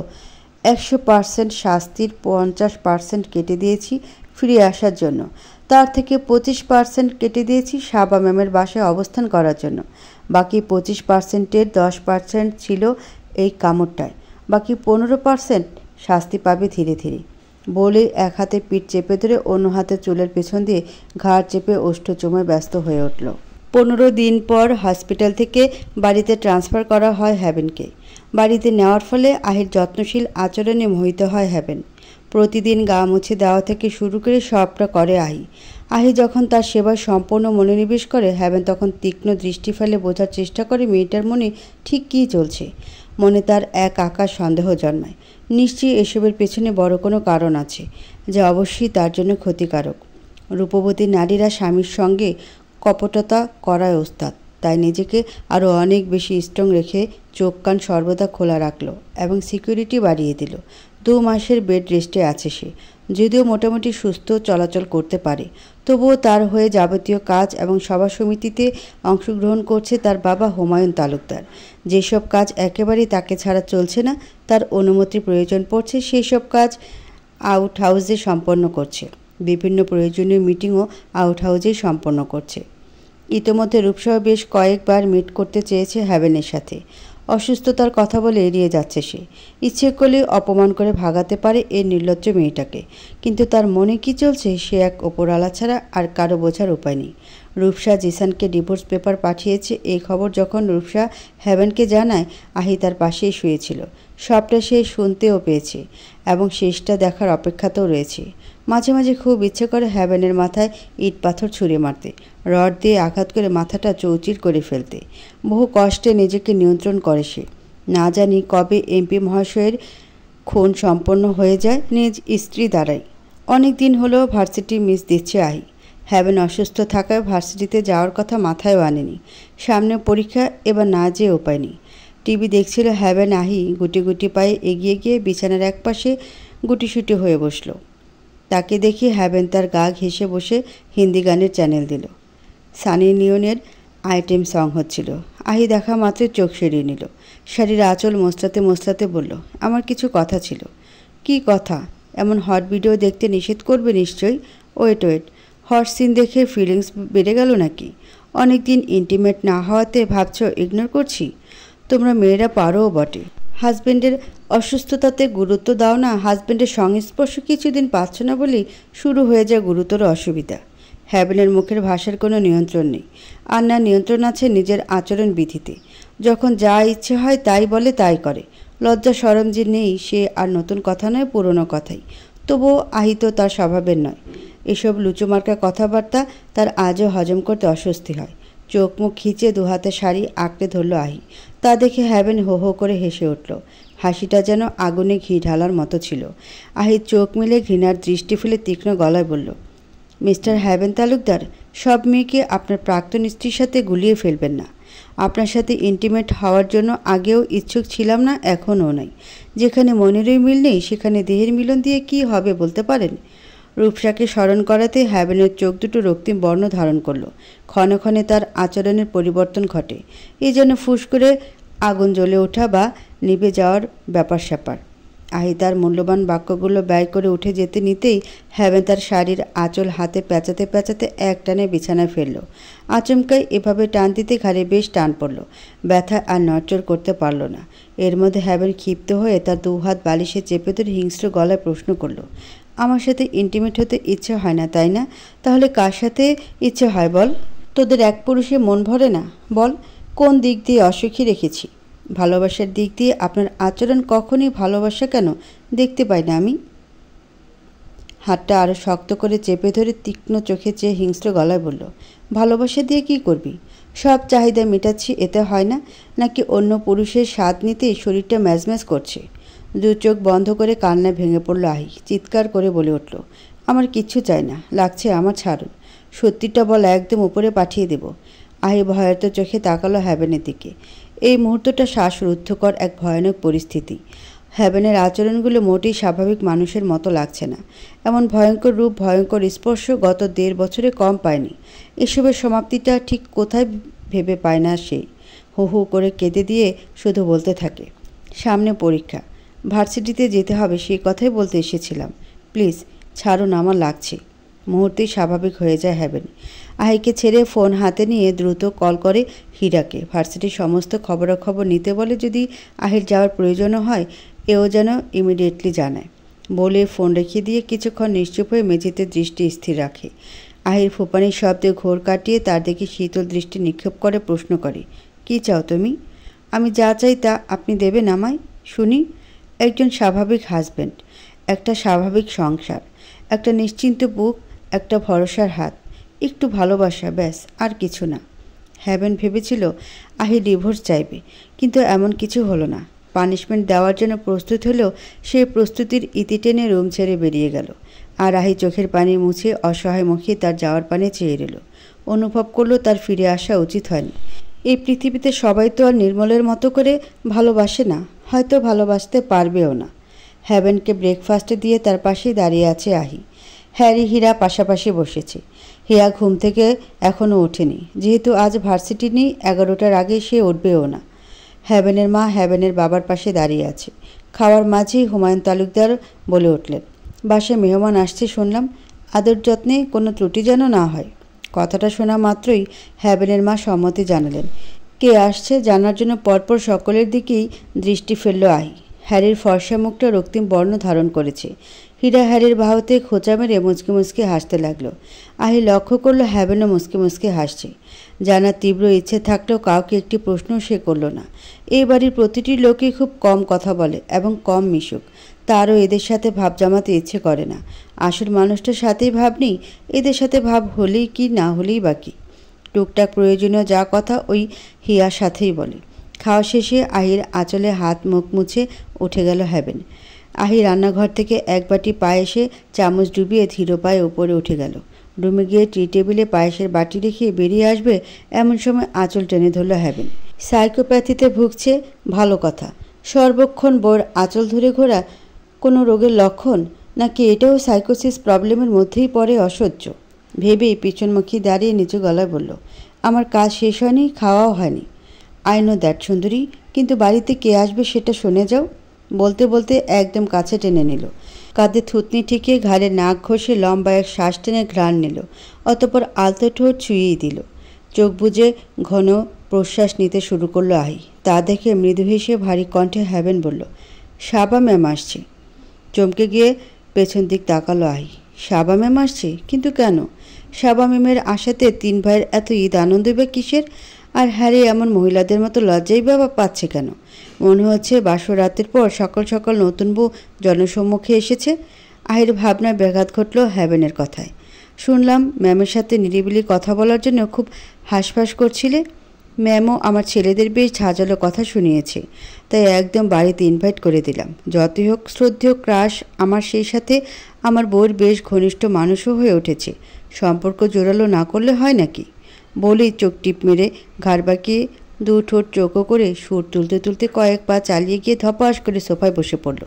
একশো পার্সেন্ট শাস্তির পঞ্চাশ পার্সেন্ট কেটে দিয়েছি ফিরে আসার জন্য তার থেকে পঁচিশ পার্সেন্ট কেটে দিয়েছি সাবা ম্যামের বাসায় অবস্থান করার জন্য বাকি পঁচিশ পার্সেন্টের দশ পার্সেন্ট ছিল এই কামড়টায় বাকি পনেরো পার্সেন্ট শাস্তি পাবে ধীরে ধীরে বলে এক হাতে পিঠ চেপে ধরে অন্য হাতে চুলের পেছন দিয়ে ঘাড় চেপে ওষ্ঠ চুমে ব্যস্ত হয়ে উঠল পনেরো দিন পর হসপিটাল থেকে বাড়িতে ট্রান্সফার করা হয় হ্যাবেনকে বাড়িতে নেওয়ার ফলে আহির যত্নশীল আচরণে মোহিত হয় হ্যাবেন প্রতিদিন গা মুছে দেওয়া থেকে শুরু করে সবটা করে আহি আহি যখন তার সেবা সম্পূর্ণ মনোনিবেশ করে হ্যাভেন তখন তীক্ষ্ণ দৃষ্টি ফেলে বোঝার চেষ্টা করে মেয়েটার মনে ঠিক কী চলছে মনে তার এক আকার সন্দেহ জন্মায় নিশ্চয়ই এসবের পেছনে বড় কোনো কারণ আছে যা অবশ্যই তার জন্য ক্ষতিকারক রূপবতী নারীরা স্বামীর সঙ্গে কপটতা করায় ওস্তাদ তাই নিজেকে আরও অনেক বেশি স্ট্রং রেখে চোখ কান সর্বদা খোলা রাখলো এবং সিকিউরিটি বাড়িয়ে দিল দু মাসের বেড রেস্টে আছে সে যদিও মোটামুটি সুস্থ চলাচল করতে পারে তবুও তার হয়ে যাবতীয় কাজ এবং সভা সমিতিতে অংশগ্রহণ করছে তার বাবা হুমায়ুন তালুকদার যেসব কাজ একেবারেই তাকে ছাড়া চলছে না তার অনুমতি প্রয়োজন পড়ছে সেই সব কাজ আউট হাউসে সম্পন্ন করছে বিভিন্ন প্রয়োজনীয় মিটিংও আউট হাউসেই সম্পন্ন করছে ইতোমধ্যে রূপসহ বেশ কয়েকবার মিট করতে চেয়েছে হ্যাভেনের সাথে অসুস্থতার কথা বলে এড়িয়ে যাচ্ছে সে ইচ্ছে করলে অপমান করে ভাগাতে পারে এই নির্লজ্জ মেয়েটাকে কিন্তু তার মনে কি চলছে সে এক ওপরালা ছাড়া আর কারো বোঝার উপায় নেই রূপসা জিসানকে ডিভোর্স পেপার পাঠিয়েছে এই খবর যখন রূপসা হ্যাভেনকে জানায় আহি তার পাশেই শুয়েছিল সবটা সে শুনতেও পেয়েছে এবং শেষটা দেখার অপেক্ষাতেও রয়েছে মাঝে মাঝে খুব ইচ্ছে করে হ্যাবেনের মাথায় ইট পাথর ছুঁড়ে মারতে রড দিয়ে আঘাত করে মাথাটা চৌচির করে ফেলতে বহু কষ্টে নিজেকে নিয়ন্ত্রণ করে সে না জানি কবে এমপি মহাশয়ের খুন সম্পন্ন হয়ে যায় নিজ স্ত্রী দ্বারাই অনেক দিন হলো ভার্সিটি মিস দিচ্ছে আহি হ্যাবেন অসুস্থ থাকায় ভার্সিটিতে যাওয়ার কথা মাথায় আনেনি সামনে পরীক্ষা এবার না যেয়ে উপায় নেই টিভি দেখছিল হ্যাবেন আহি গুটি গুটি পায়ে এগিয়ে গিয়ে বিছানার এক পাশে গুটিসুটি হয়ে বসলো তাকে দেখি হ্যাভেন তার গা ঘেসে বসে হিন্দি গানের চ্যানেল দিল সানি নিয়নের আইটেম সং হচ্ছিল আহি দেখা মাত্র চোখ সরিয়ে নিল শাড়ির আঁচল মোস্তাতে মোস্তাতে বলল আমার কিছু কথা ছিল কি কথা এমন হট ভিডিও দেখতে নিষেধ করবে নিশ্চয়ই ওয়েট ওয়েট হট সিন দেখে ফিলিংস বেড়ে গেল নাকি অনেক দিন ইন্টিমেট না হওয়াতে ভাবছ ইগনোর করছি তোমরা মেয়েরা পারোও বটে হাজব্যান্ডের অসুস্থতাতে গুরুত্ব দাও না হাজব্যান্ডের সংস্পর্শ কিছুদিন পাচ্ছ না বলেই শুরু হয়ে যায় গুরুতর অসুবিধা হ্যাবেনের মুখের ভাষার কোনো নিয়ন্ত্রণ নেই আর না নিয়ন্ত্রণ আছে নিজের আচরণ বিধিতে যখন যা ইচ্ছে হয় তাই বলে তাই করে লজ্জা সরম যে নেই সে আর নতুন কথা নয় পুরনো কথাই তবুও আহিত তার স্বভাবের নয় এসব লুচুমার্কা কথাবার্তা তার আজও হজম করতে অস্বস্তি হয় চোখ মুখ খিচে দুহাতে শাড়ি আঁকড়ে ধরল আহি তা দেখে হ্যাবেন হো হো করে হেসে উঠল হাসিটা যেন আগুনে ঘি ঢালার মতো ছিল আহি চোখ মেলে ঘৃণার দৃষ্টি ফেলে তীক্ষ্ণ গলায় বলল মিস্টার হ্যাভেন তালুকদার সব মেয়েকে আপনার প্রাক্তন স্ত্রীর সাথে গুলিয়ে ফেলবেন না আপনার সাথে ইন্টিমেট হওয়ার জন্য আগেও ইচ্ছুক ছিলাম না এখনও নাই যেখানে মনেরই মিল নেই সেখানে দেহের মিলন দিয়ে কি হবে বলতে পারেন রূপসাকে স্মরণ করাতে হ্যাভেনের চোখ দুটো রক্তিম বর্ণ ধারণ করল ক্ষণে ক্ষণে তার আচরণের পরিবর্তন ঘটে এ যেন ফুস করে আগুন জ্বলে ওঠা বা নিভে যাওয়ার ব্যাপার স্যাপার আহি তার মূল্যবান বাক্যগুলো ব্যয় করে উঠে যেতে নিতেই হ্যাভেন তার শাড়ির আঁচল হাতে প্যাঁচাতে প্যাঁচাতে এক টানে বিছানায় ফেলল আচমকাই এভাবে টান দিতে ঘাড়ে বেশ টান পড়ল ব্যথা আর নড়চড় করতে পারল না এর মধ্যে হ্যাভেন ক্ষিপ্ত হয়ে তার দুহাত বালিশে চেপে ধরে হিংস্র গলায় প্রশ্ন করল আমার সাথে ইন্টিমেট হতে ইচ্ছে হয় না তাই না তাহলে কার সাথে ইচ্ছে হয় বল তোদের এক পুরুষে মন ভরে না বল কোন দিক দিয়ে অসুখী রেখেছি ভালোবাসার দিক দিয়ে আপনার আচরণ কখনই ভালোবাসা কেন দেখতে পাই না আমি হাতটা আরও শক্ত করে চেপে ধরে তীক্ষ্ণ চোখে চেয়ে হিংস্র গলায় বলল ভালোবাসা দিয়ে কি করবি সব চাহিদা মেটাচ্ছি এতে হয় না নাকি অন্য পুরুষের স্বাদ নিতে শরীরটা ম্যাজম্যাজ করছে দু চোখ বন্ধ করে কান্নায় ভেঙে পড়লো আহি চিৎকার করে বলে উঠল আমার কিচ্ছু চাই না লাগছে আমার ছাড়ুন সত্যিটা বলা একদম উপরে পাঠিয়ে দেব আহে হয়তো চোখে তাকালো হ্যাভেনের দিকে এই মুহূর্তটা শ্বাসরুদ্ধকর এক ভয়ানক পরিস্থিতি হ্যাভেনের আচরণগুলো মোটেই স্বাভাবিক মানুষের মতো লাগছে না এমন ভয়ঙ্কর রূপ ভয়ঙ্কর স্পর্শ গত দেড় বছরে কম পায়নি এসবের সমাপ্তিটা ঠিক কোথায় ভেবে পায় না সে হো হু করে কেঁদে দিয়ে শুধু বলতে থাকে সামনে পরীক্ষা ভার্সিটিতে যেতে হবে সেই কথাই বলতে এসেছিলাম প্লিজ ছাড়ুন আমার লাগছে মুহূর্তেই স্বাভাবিক হয়ে যায় হ্যাভেন আহিকে ছেড়ে ফোন হাতে নিয়ে দ্রুত কল করে হীরাকে ভার্সিটির সমস্ত খবরাখবর নিতে বলে যদি আহির যাওয়ার প্রয়োজনও হয় এও যেন ইমিডিয়েটলি জানায় বলে ফোন রেখে দিয়ে কিছুক্ষণ নিশ্চুপ হয়ে মেঝেতে দৃষ্টি স্থির রাখে আহির ফুপানির শব্দে ঘোর কাটিয়ে তার দিকে শীতল দৃষ্টি নিক্ষেপ করে প্রশ্ন করে কি চাও তুমি আমি যা চাই তা আপনি দেবেন আমায় শুনি একজন স্বাভাবিক হাজব্যান্ড একটা স্বাভাবিক সংসার একটা নিশ্চিন্ত বুক একটা ভরসার হাত একটু ভালোবাসা ব্যাস আর কিছু না হ্যাভেন ভেবেছিল আহি ডিভোর্স চাইবে কিন্তু এমন কিছু হলো না পানিশমেন্ট দেওয়ার জন্য প্রস্তুত হলেও সে প্রস্তুতির ইতি টেনে রুম ছেড়ে বেরিয়ে গেল আর আহি চোখের পানি মুছে অসহায় মুখে তার যাওয়ার পানে চেয়ে রইল অনুভব করলো তার ফিরে আসা উচিত হয়নি এই পৃথিবীতে সবাই তো আর নির্মলের মতো করে ভালোবাসে না হয়তো ভালোবাসতে পারবেও না হ্যাভেনকে ব্রেকফাস্টে দিয়ে তার পাশে দাঁড়িয়ে আছে আহি হ্যারি হীরা পাশাপাশি বসেছে হিয়া ঘুম থেকে এখনও ওঠেনি যেহেতু আজ ভার্সিটি নেই এগারোটার আগে সে উঠবেও না হ্যাবেনের মা হ্যাবেনের বাবার পাশে দাঁড়িয়ে আছে খাওয়ার মাঝেই হুমায়ুন তালুকদার বলে উঠলেন বাসে মেহমান আসছে শুনলাম আদর যত্নে কোনো ত্রুটি যেন না হয় কথাটা শোনা মাত্রই হ্যাবেনের মা সম্মতি জানালেন কে আসছে জানার জন্য পরপর সকলের দিকেই দৃষ্টি ফেলল আহি হ্যারির ফর্সা মুখটা রক্তিম বর্ণ ধারণ করেছে হীরাহারের বাহুতে খোঁচা মেরে মুচকে মুচকে হাসতে লাগলো আহি লক্ষ্য করলো হ্যাবেনও মুচকে মুচকে হাসছে জানার তীব্র ইচ্ছে থাকলেও কাউকে একটি প্রশ্ন সে করল না এই বাড়ির প্রতিটি লোকই খুব কম কথা বলে এবং কম মিশুক তারও এদের সাথে ভাব জমাতে ইচ্ছে করে না আসল মানুষটার সাথেই ভাব নেই এদের সাথে ভাব হলেই কি না হলেই বাকি টুকটাক প্রয়োজনীয় যা কথা ওই হিয়ার সাথেই বলে খাওয়া শেষে আহির আঁচলে হাত মুখ মুছে উঠে গেল হ্যাবেন আহি রান্নাঘর থেকে এক বাটি পায়েসে চামচ ডুবিয়ে ধীর পায়ে উপরে উঠে গেল রুমে গিয়ে টি টেবিলে পায়েসের বাটি রেখে বেরিয়ে আসবে এমন সময় আঁচল টেনে ধরল হ্যাবেন সাইকোপ্যাথিতে ভুগছে ভালো কথা সর্বক্ষণ বোর আঁচল ধরে ঘোরা কোনো রোগের লক্ষণ নাকি এটাও সাইকোসিস প্রবলেমের মধ্যেই পড়ে অসহ্য ভেবেই পিছনমুখী দাঁড়িয়ে নিচু গলায় বলল আমার কাজ শেষ হয়নি খাওয়াও হয়নি আই নো দ্যাট সুন্দরী কিন্তু বাড়িতে কে আসবে সেটা শুনে যাও বলতে বলতে একদম কাছে টেনে নিল কাঁধে থুতনি ঠেকিয়ে ঘাড়ে নাক ঘষে লম্বা এক শ্বাস টেনে ঘ্রাণ নিল অতপর আলতো ঠোঁট ছুঁয়েই দিল চোখ বুঝে ঘন প্রশ্বাস নিতে শুরু করলো আহি তা দেখে মৃদু হেসে ভারী কণ্ঠে হ্যাবেন বলল সাবা ম্যাম আসছে চমকে গিয়ে পেছন দিক তাকালো আহি সাবা ম্যাম আসছে কিন্তু কেন সাবা ম্যামের আশাতে তিন ভাইয়ের এত ঈদ আনন্দ বা কিসের আর হ্যারে এমন মহিলাদের মতো লজ্জাই বা পাচ্ছে কেন মনে হচ্ছে রাতের পর সকাল সকাল নতুন বউ জনসম্মুখে এসেছে আহের ভাবনায় ব্যাঘাত ঘটল হ্যাভেনের কথায় শুনলাম ম্যামের সাথে নিরিবিলি কথা বলার জন্য খুব হাসফাস করছিলে ম্যামও আমার ছেলেদের বেশ ঝাঁঝালো কথা শুনিয়েছে তাই একদম বাড়িতে ইনভাইট করে দিলাম যতই হোক শ্রদ্ধেয় ক্রাশ আমার সেই সাথে আমার বউয়ের বেশ ঘনিষ্ঠ মানুষও হয়ে উঠেছে সম্পর্ক জোরালো না করলে হয় নাকি বলেই চোখ টিপ মেরে ঘাড় বাঁকিয়ে দু ঠোঁট চোখো করে সুর তুলতে তুলতে কয়েক পা চালিয়ে গিয়ে ধপাস করে সোফায় বসে পড়ল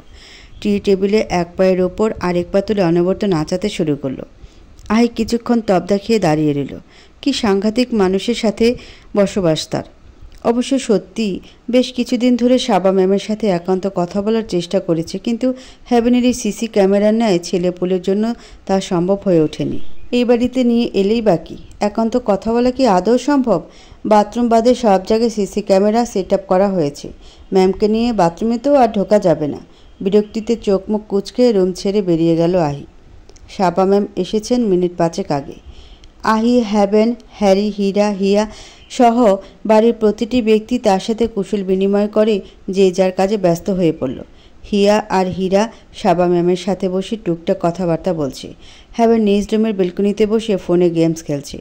টি টেবিলে এক পায়ের ওপর আরেক পা তুলে অনবরত নাচাতে শুরু করলো আহে কিছুক্ষণ তবদা খেয়ে দাঁড়িয়ে রইল কি সাংঘাতিক মানুষের সাথে বসবাস তার অবশ্য সত্যি বেশ কিছুদিন ধরে সাবা ম্যামের সাথে একান্ত কথা বলার চেষ্টা করেছে কিন্তু হ্যাভেনেরই সিসি ক্যামেরার ন্যায় ছেলেপুলের জন্য তা সম্ভব হয়ে ওঠেনি এই বাড়িতে নিয়ে এলেই বাকি একান্ত কথা বলা কি আদৌ সম্ভব বাথরুম বাদে সব জায়গায় সিসি ক্যামেরা সেট করা হয়েছে ম্যামকে নিয়ে বাথরুমেতেও আর ঢোকা যাবে না বিরক্তিতে চোখ মুখ কুচকে রুম ছেড়ে বেরিয়ে গেল আহি সাপা ম্যাম এসেছেন মিনিট পাঁচেক আগে আহি হ্যাবেন হ্যারি হীরা হিয়া সহ বাড়ির প্রতিটি ব্যক্তি তার সাথে কুশল বিনিময় করে যে যার কাজে ব্যস্ত হয়ে পড়ল হিয়া আর হীরা সাবা ম্যামের সাথে বসে টুকটাক কথাবার্তা বলছি হ্যাঁ নিজ রুমের বেলকুনিতে বসে ফোনে গেমস খেলছে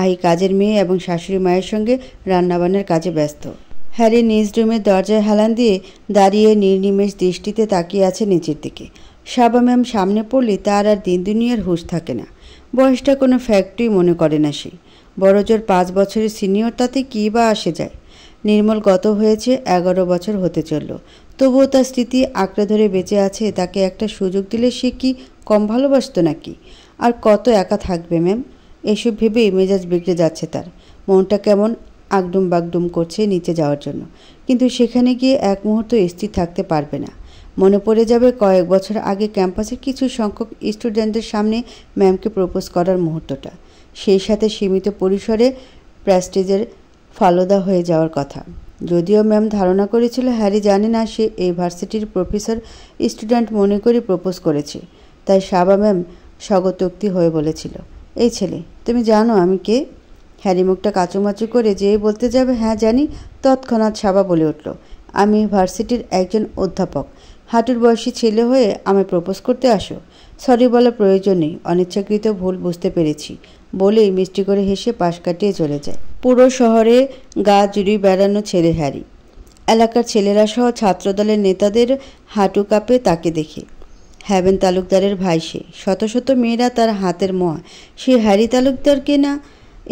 আহি কাজের মেয়ে এবং শাশুড়ি মায়ের সঙ্গে রান্নাবান্নার কাজে ব্যস্ত হ্যারি নিজ রুমের দরজায় হেলান দিয়ে দাঁড়িয়ে নির্নিমেষ দৃষ্টিতে তাকিয়ে আছে নিচের দিকে সাবা ম্যাম সামনে পড়লে তার আর দিন দুনিয়ার হুশ থাকে না বয়সটা কোনো ফ্যাক্টরি মনে করে না সে বড়জোর পাঁচ বছরের সিনিয়র তাতে কী বা আসে যায় নির্মল গত হয়েছে এগারো বছর হতে চলল তবুও তার স্মৃতি আঁকড়ে ধরে বেঁচে আছে তাকে একটা সুযোগ দিলে সে কি কম ভালোবাসত নাকি আর কত একা থাকবে ম্যাম এসব ভেবেই মেজাজ বিগড়ে যাচ্ছে তার মনটা কেমন আগডুম বাগডুম করছে নিচে যাওয়ার জন্য কিন্তু সেখানে গিয়ে এক মুহূর্ত স্থির থাকতে পারবে না মনে পড়ে যাবে কয়েক বছর আগে ক্যাম্পাসের কিছু সংখ্যক স্টুডেন্টদের সামনে ম্যামকে প্রপোজ করার মুহূর্তটা সেই সাথে সীমিত পরিসরে প্র্যাস্টিজের ফালোদা হয়ে যাওয়ার কথা যদিও ম্যাম ধারণা করেছিল হ্যারি জানে না সে এই ভার্সিটির প্রফেসর স্টুডেন্ট মনে করে প্রপোজ করেছে তাই সাবা ম্যাম স্বগতোক্তি হয়ে বলেছিল এই ছেলে তুমি জানো আমি কে হ্যারি মুখটা কাচুমাচু করে যে বলতে যাবে হ্যাঁ জানি তৎক্ষণাৎ সাবা বলে উঠল আমি ভার্সিটির একজন অধ্যাপক হাঁটুর বয়সী ছেলে হয়ে আমায় প্রপোজ করতে আসো সরি বলা প্রয়োজন নেই অনিচ্ছাকৃত ভুল বুঝতে পেরেছি বলেই মিষ্টি করে হেসে পাশ কাটিয়ে চলে যায় পুরো শহরে গা জুড়ি বেড়ানো ছেলে হ্যারি এলাকার ছেলেরা সহ ছাত্রদলের নেতাদের হাঁটু কাপে তাকে দেখে হ্যাবেন তালুকদারের ভাই সে শত শত মেয়েরা তার হাতের মোয়া সে হ্যারি তালুকদারকে না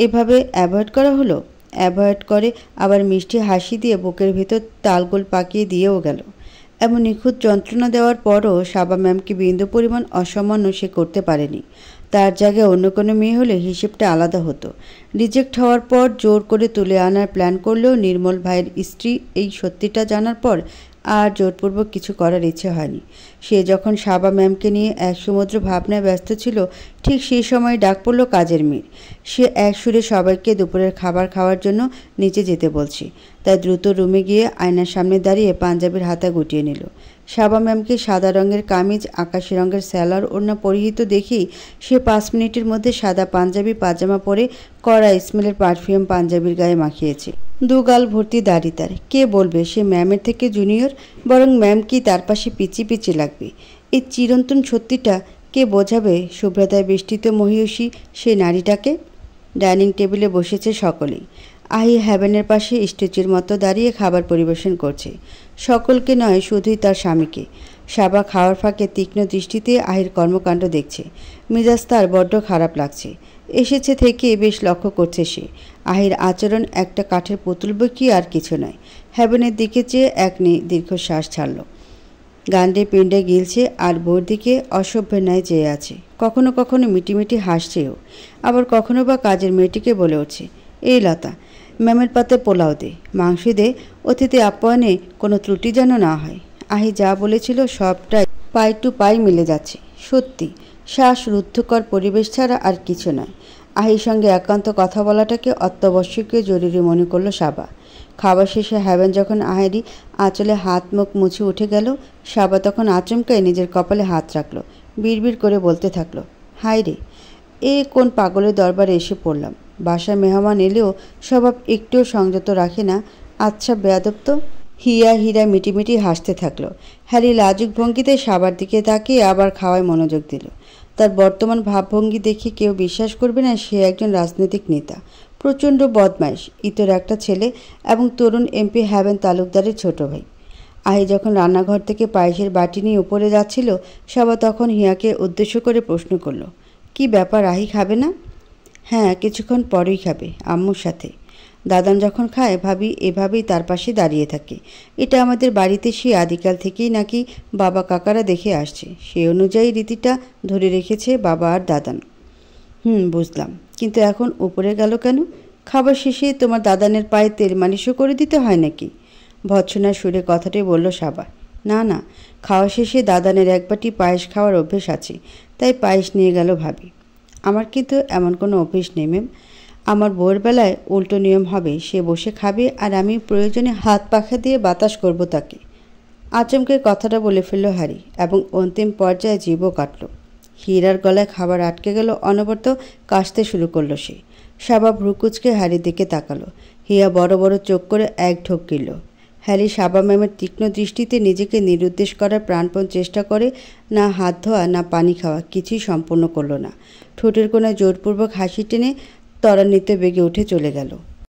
এভাবে অ্যাভয়েড করা হলো অ্যাভয়েড করে আবার মিষ্টি হাসি দিয়ে বুকের ভেতর তালগোল পাকিয়ে দিয়েও গেল এমন নিখুঁত যন্ত্রণা দেওয়ার পরও সাবা ম্যামকে বিন্দু পরিমাণ অসামান্য সে করতে পারেনি তার জায়গায় অন্য কোনো মেয়ে হলে হিসেবটা আলাদা হতো রিজেক্ট হওয়ার পর জোর করে তুলে আনার প্ল্যান করলেও নির্মল ভাইয়ের স্ত্রী এই সত্যিটা জানার পর আর জোরপূর্বক কিছু করার ইচ্ছে হয়নি সে যখন সাবা ম্যামকে নিয়ে এক সমুদ্র ভাবনায় ব্যস্ত ছিল ঠিক সেই সময় ডাক পড়ল কাজের মেয়ে সে এক সুরে সবাইকে দুপুরের খাবার খাওয়ার জন্য নিচে যেতে বলছে তাই দ্রুত রুমে গিয়ে আয়নার সামনে দাঁড়িয়ে পাঞ্জাবির হাতা গুটিয়ে নিল শাবা ম্যামকে সাদা রঙের কামিজ আকাশি রঙের স্যালার ওড়না পরিহিত দেখি সে পাঁচ মিনিটের মধ্যে সাদা পাঞ্জাবি পাজামা পরে কড়া স্মেলের পারফিউম পাঞ্জাবির গায়ে মাখিয়েছে দুগাল ভর্তি দাড়ি তার কে বলবে সে ম্যামের থেকে জুনিয়র বরং ম্যাম কি তার পাশে পিচি পিচি লাগবে এই চিরন্তন সত্যিটা কে বোঝাবে শুভ্রতায় বেষ্টিত মহিষী সে নারীটাকে ডাইনিং টেবিলে বসেছে সকলেই আই হ্যাভেনের পাশে স্ট্যাচুর মতো দাঁড়িয়ে খাবার পরিবেশন করছে সকলকে নয় শুধুই তার স্বামীকে সাবা খাওয়ার ফাঁকে তীক্ষ্ণ দৃষ্টিতে আহির কর্মকাণ্ড দেখছে মিজাজ তার বড্ড খারাপ লাগছে এসেছে থেকে বেশ লক্ষ্য করছে সে আহির আচরণ একটা কাঠের পুতুল কি আর কিছু নয় হ্যাভেনের দিকে চেয়ে এক নেই দীর্ঘশ্বাস ছাড়ল গান্ডে পিণ্ডে গিলছে আর বোর দিকে অসভ্যের ন্যায় চেয়ে আছে কখনো কখনো মিটিমিটি হাসছেও আবার কখনো বা কাজের মেয়েটিকে বলে উঠছে এই লতা ম্যামের পাতে পোলাও দে মাংস দে অতিথি আপ্যায়নে কোনো ত্রুটি যেন না হয় আহি যা বলেছিল সবটাই পাই টু পাই মিলে যাচ্ছে সত্যি শ্বাস রুদ্ধকর পরিবেশ ছাড়া আর কিছু নয় আহির সঙ্গে একান্ত কথা বলাটাকে অত্যাবশ্যকীয় জরুরি মনে করলো সাবা খাবার শেষে হ্যাবেন যখন আহেরি আঁচলে হাত মুখ মুছে উঠে গেল সাবা তখন আচমকায় নিজের কপালে হাত রাখলো বিড়বিড় করে বলতে থাকলো হাই রে এ কোন পাগলের দরবারে এসে পড়লাম বাসায় মেহমান এলেও স্বভাব একটুও সংযত রাখে না আচ্ছা বেয়াদব তো হিয়া হীরা মিটিমিটি হাসতে থাকলো হ্যারি লাজুক ভঙ্গিতে সাবার দিকে তাকিয়ে আবার খাওয়ায় মনোযোগ দিল তার বর্তমান ভাবভঙ্গি দেখে কেউ বিশ্বাস করবে না সে একজন রাজনৈতিক নেতা প্রচণ্ড বদমাইশ ইতর একটা ছেলে এবং তরুণ এমপি হ্যাভেন তালুকদারের ছোট ভাই আহি যখন রান্নাঘর থেকে পায়েসের বাটি নিয়ে উপরে যাচ্ছিল সবা তখন হিয়াকে উদ্দেশ্য করে প্রশ্ন করলো কি ব্যাপার আহি খাবে না হ্যাঁ কিছুক্ষণ পরেই খাবে আম্মুর সাথে দাদান যখন খায় ভাবি এভাবেই তার পাশে দাঁড়িয়ে থাকে এটা আমাদের বাড়িতে সেই আদিকাল থেকেই নাকি বাবা কাকারা দেখে আসছে সে অনুযায়ী রীতিটা ধরে রেখেছে বাবা আর দাদান হুম বুঝলাম কিন্তু এখন উপরে গেল কেন খাবার শেষে তোমার দাদানের পায়ে তেল মালিশও করে দিতে হয় নাকি ভৎসনার সুরে কথাটাই বলল সাবা না না খাওয়া শেষে দাদানের এক বাটি পায়েস খাওয়ার অভ্যেস আছে তাই পায়েস নিয়ে গেল ভাবি আমার কিন্তু এমন কোনো অভ্যেস নেই ম্যাম আমার বউয়ের বেলায় উল্টো নিয়ম হবে সে বসে খাবে আর আমি প্রয়োজনে হাত পাখা দিয়ে বাতাস করব তাকে আচমকে কথাটা বলে ফেলল হারি এবং অন্তিম পর্যায়ে জীবও কাটল হীরার গলায় খাবার আটকে গেল অনবরত কাশতে শুরু করলো সে সাবা ভ্রুকুচকে হারি দিকে তাকালো হিয়া বড় বড় চোখ করে এক ঢোক গিল হ্যালি সাবা ম্যামের তীক্ষ্ণ দৃষ্টিতে নিজেকে নিরুদ্দেশ করার প্রাণপণ চেষ্টা করে না হাত ধোয়া না পানি খাওয়া কিছুই সম্পূর্ণ করল না ঠোঁটের কোনায় জোরপূর্বক হাসি টেনে ত্বরান্বিত বেগে উঠে চলে গেল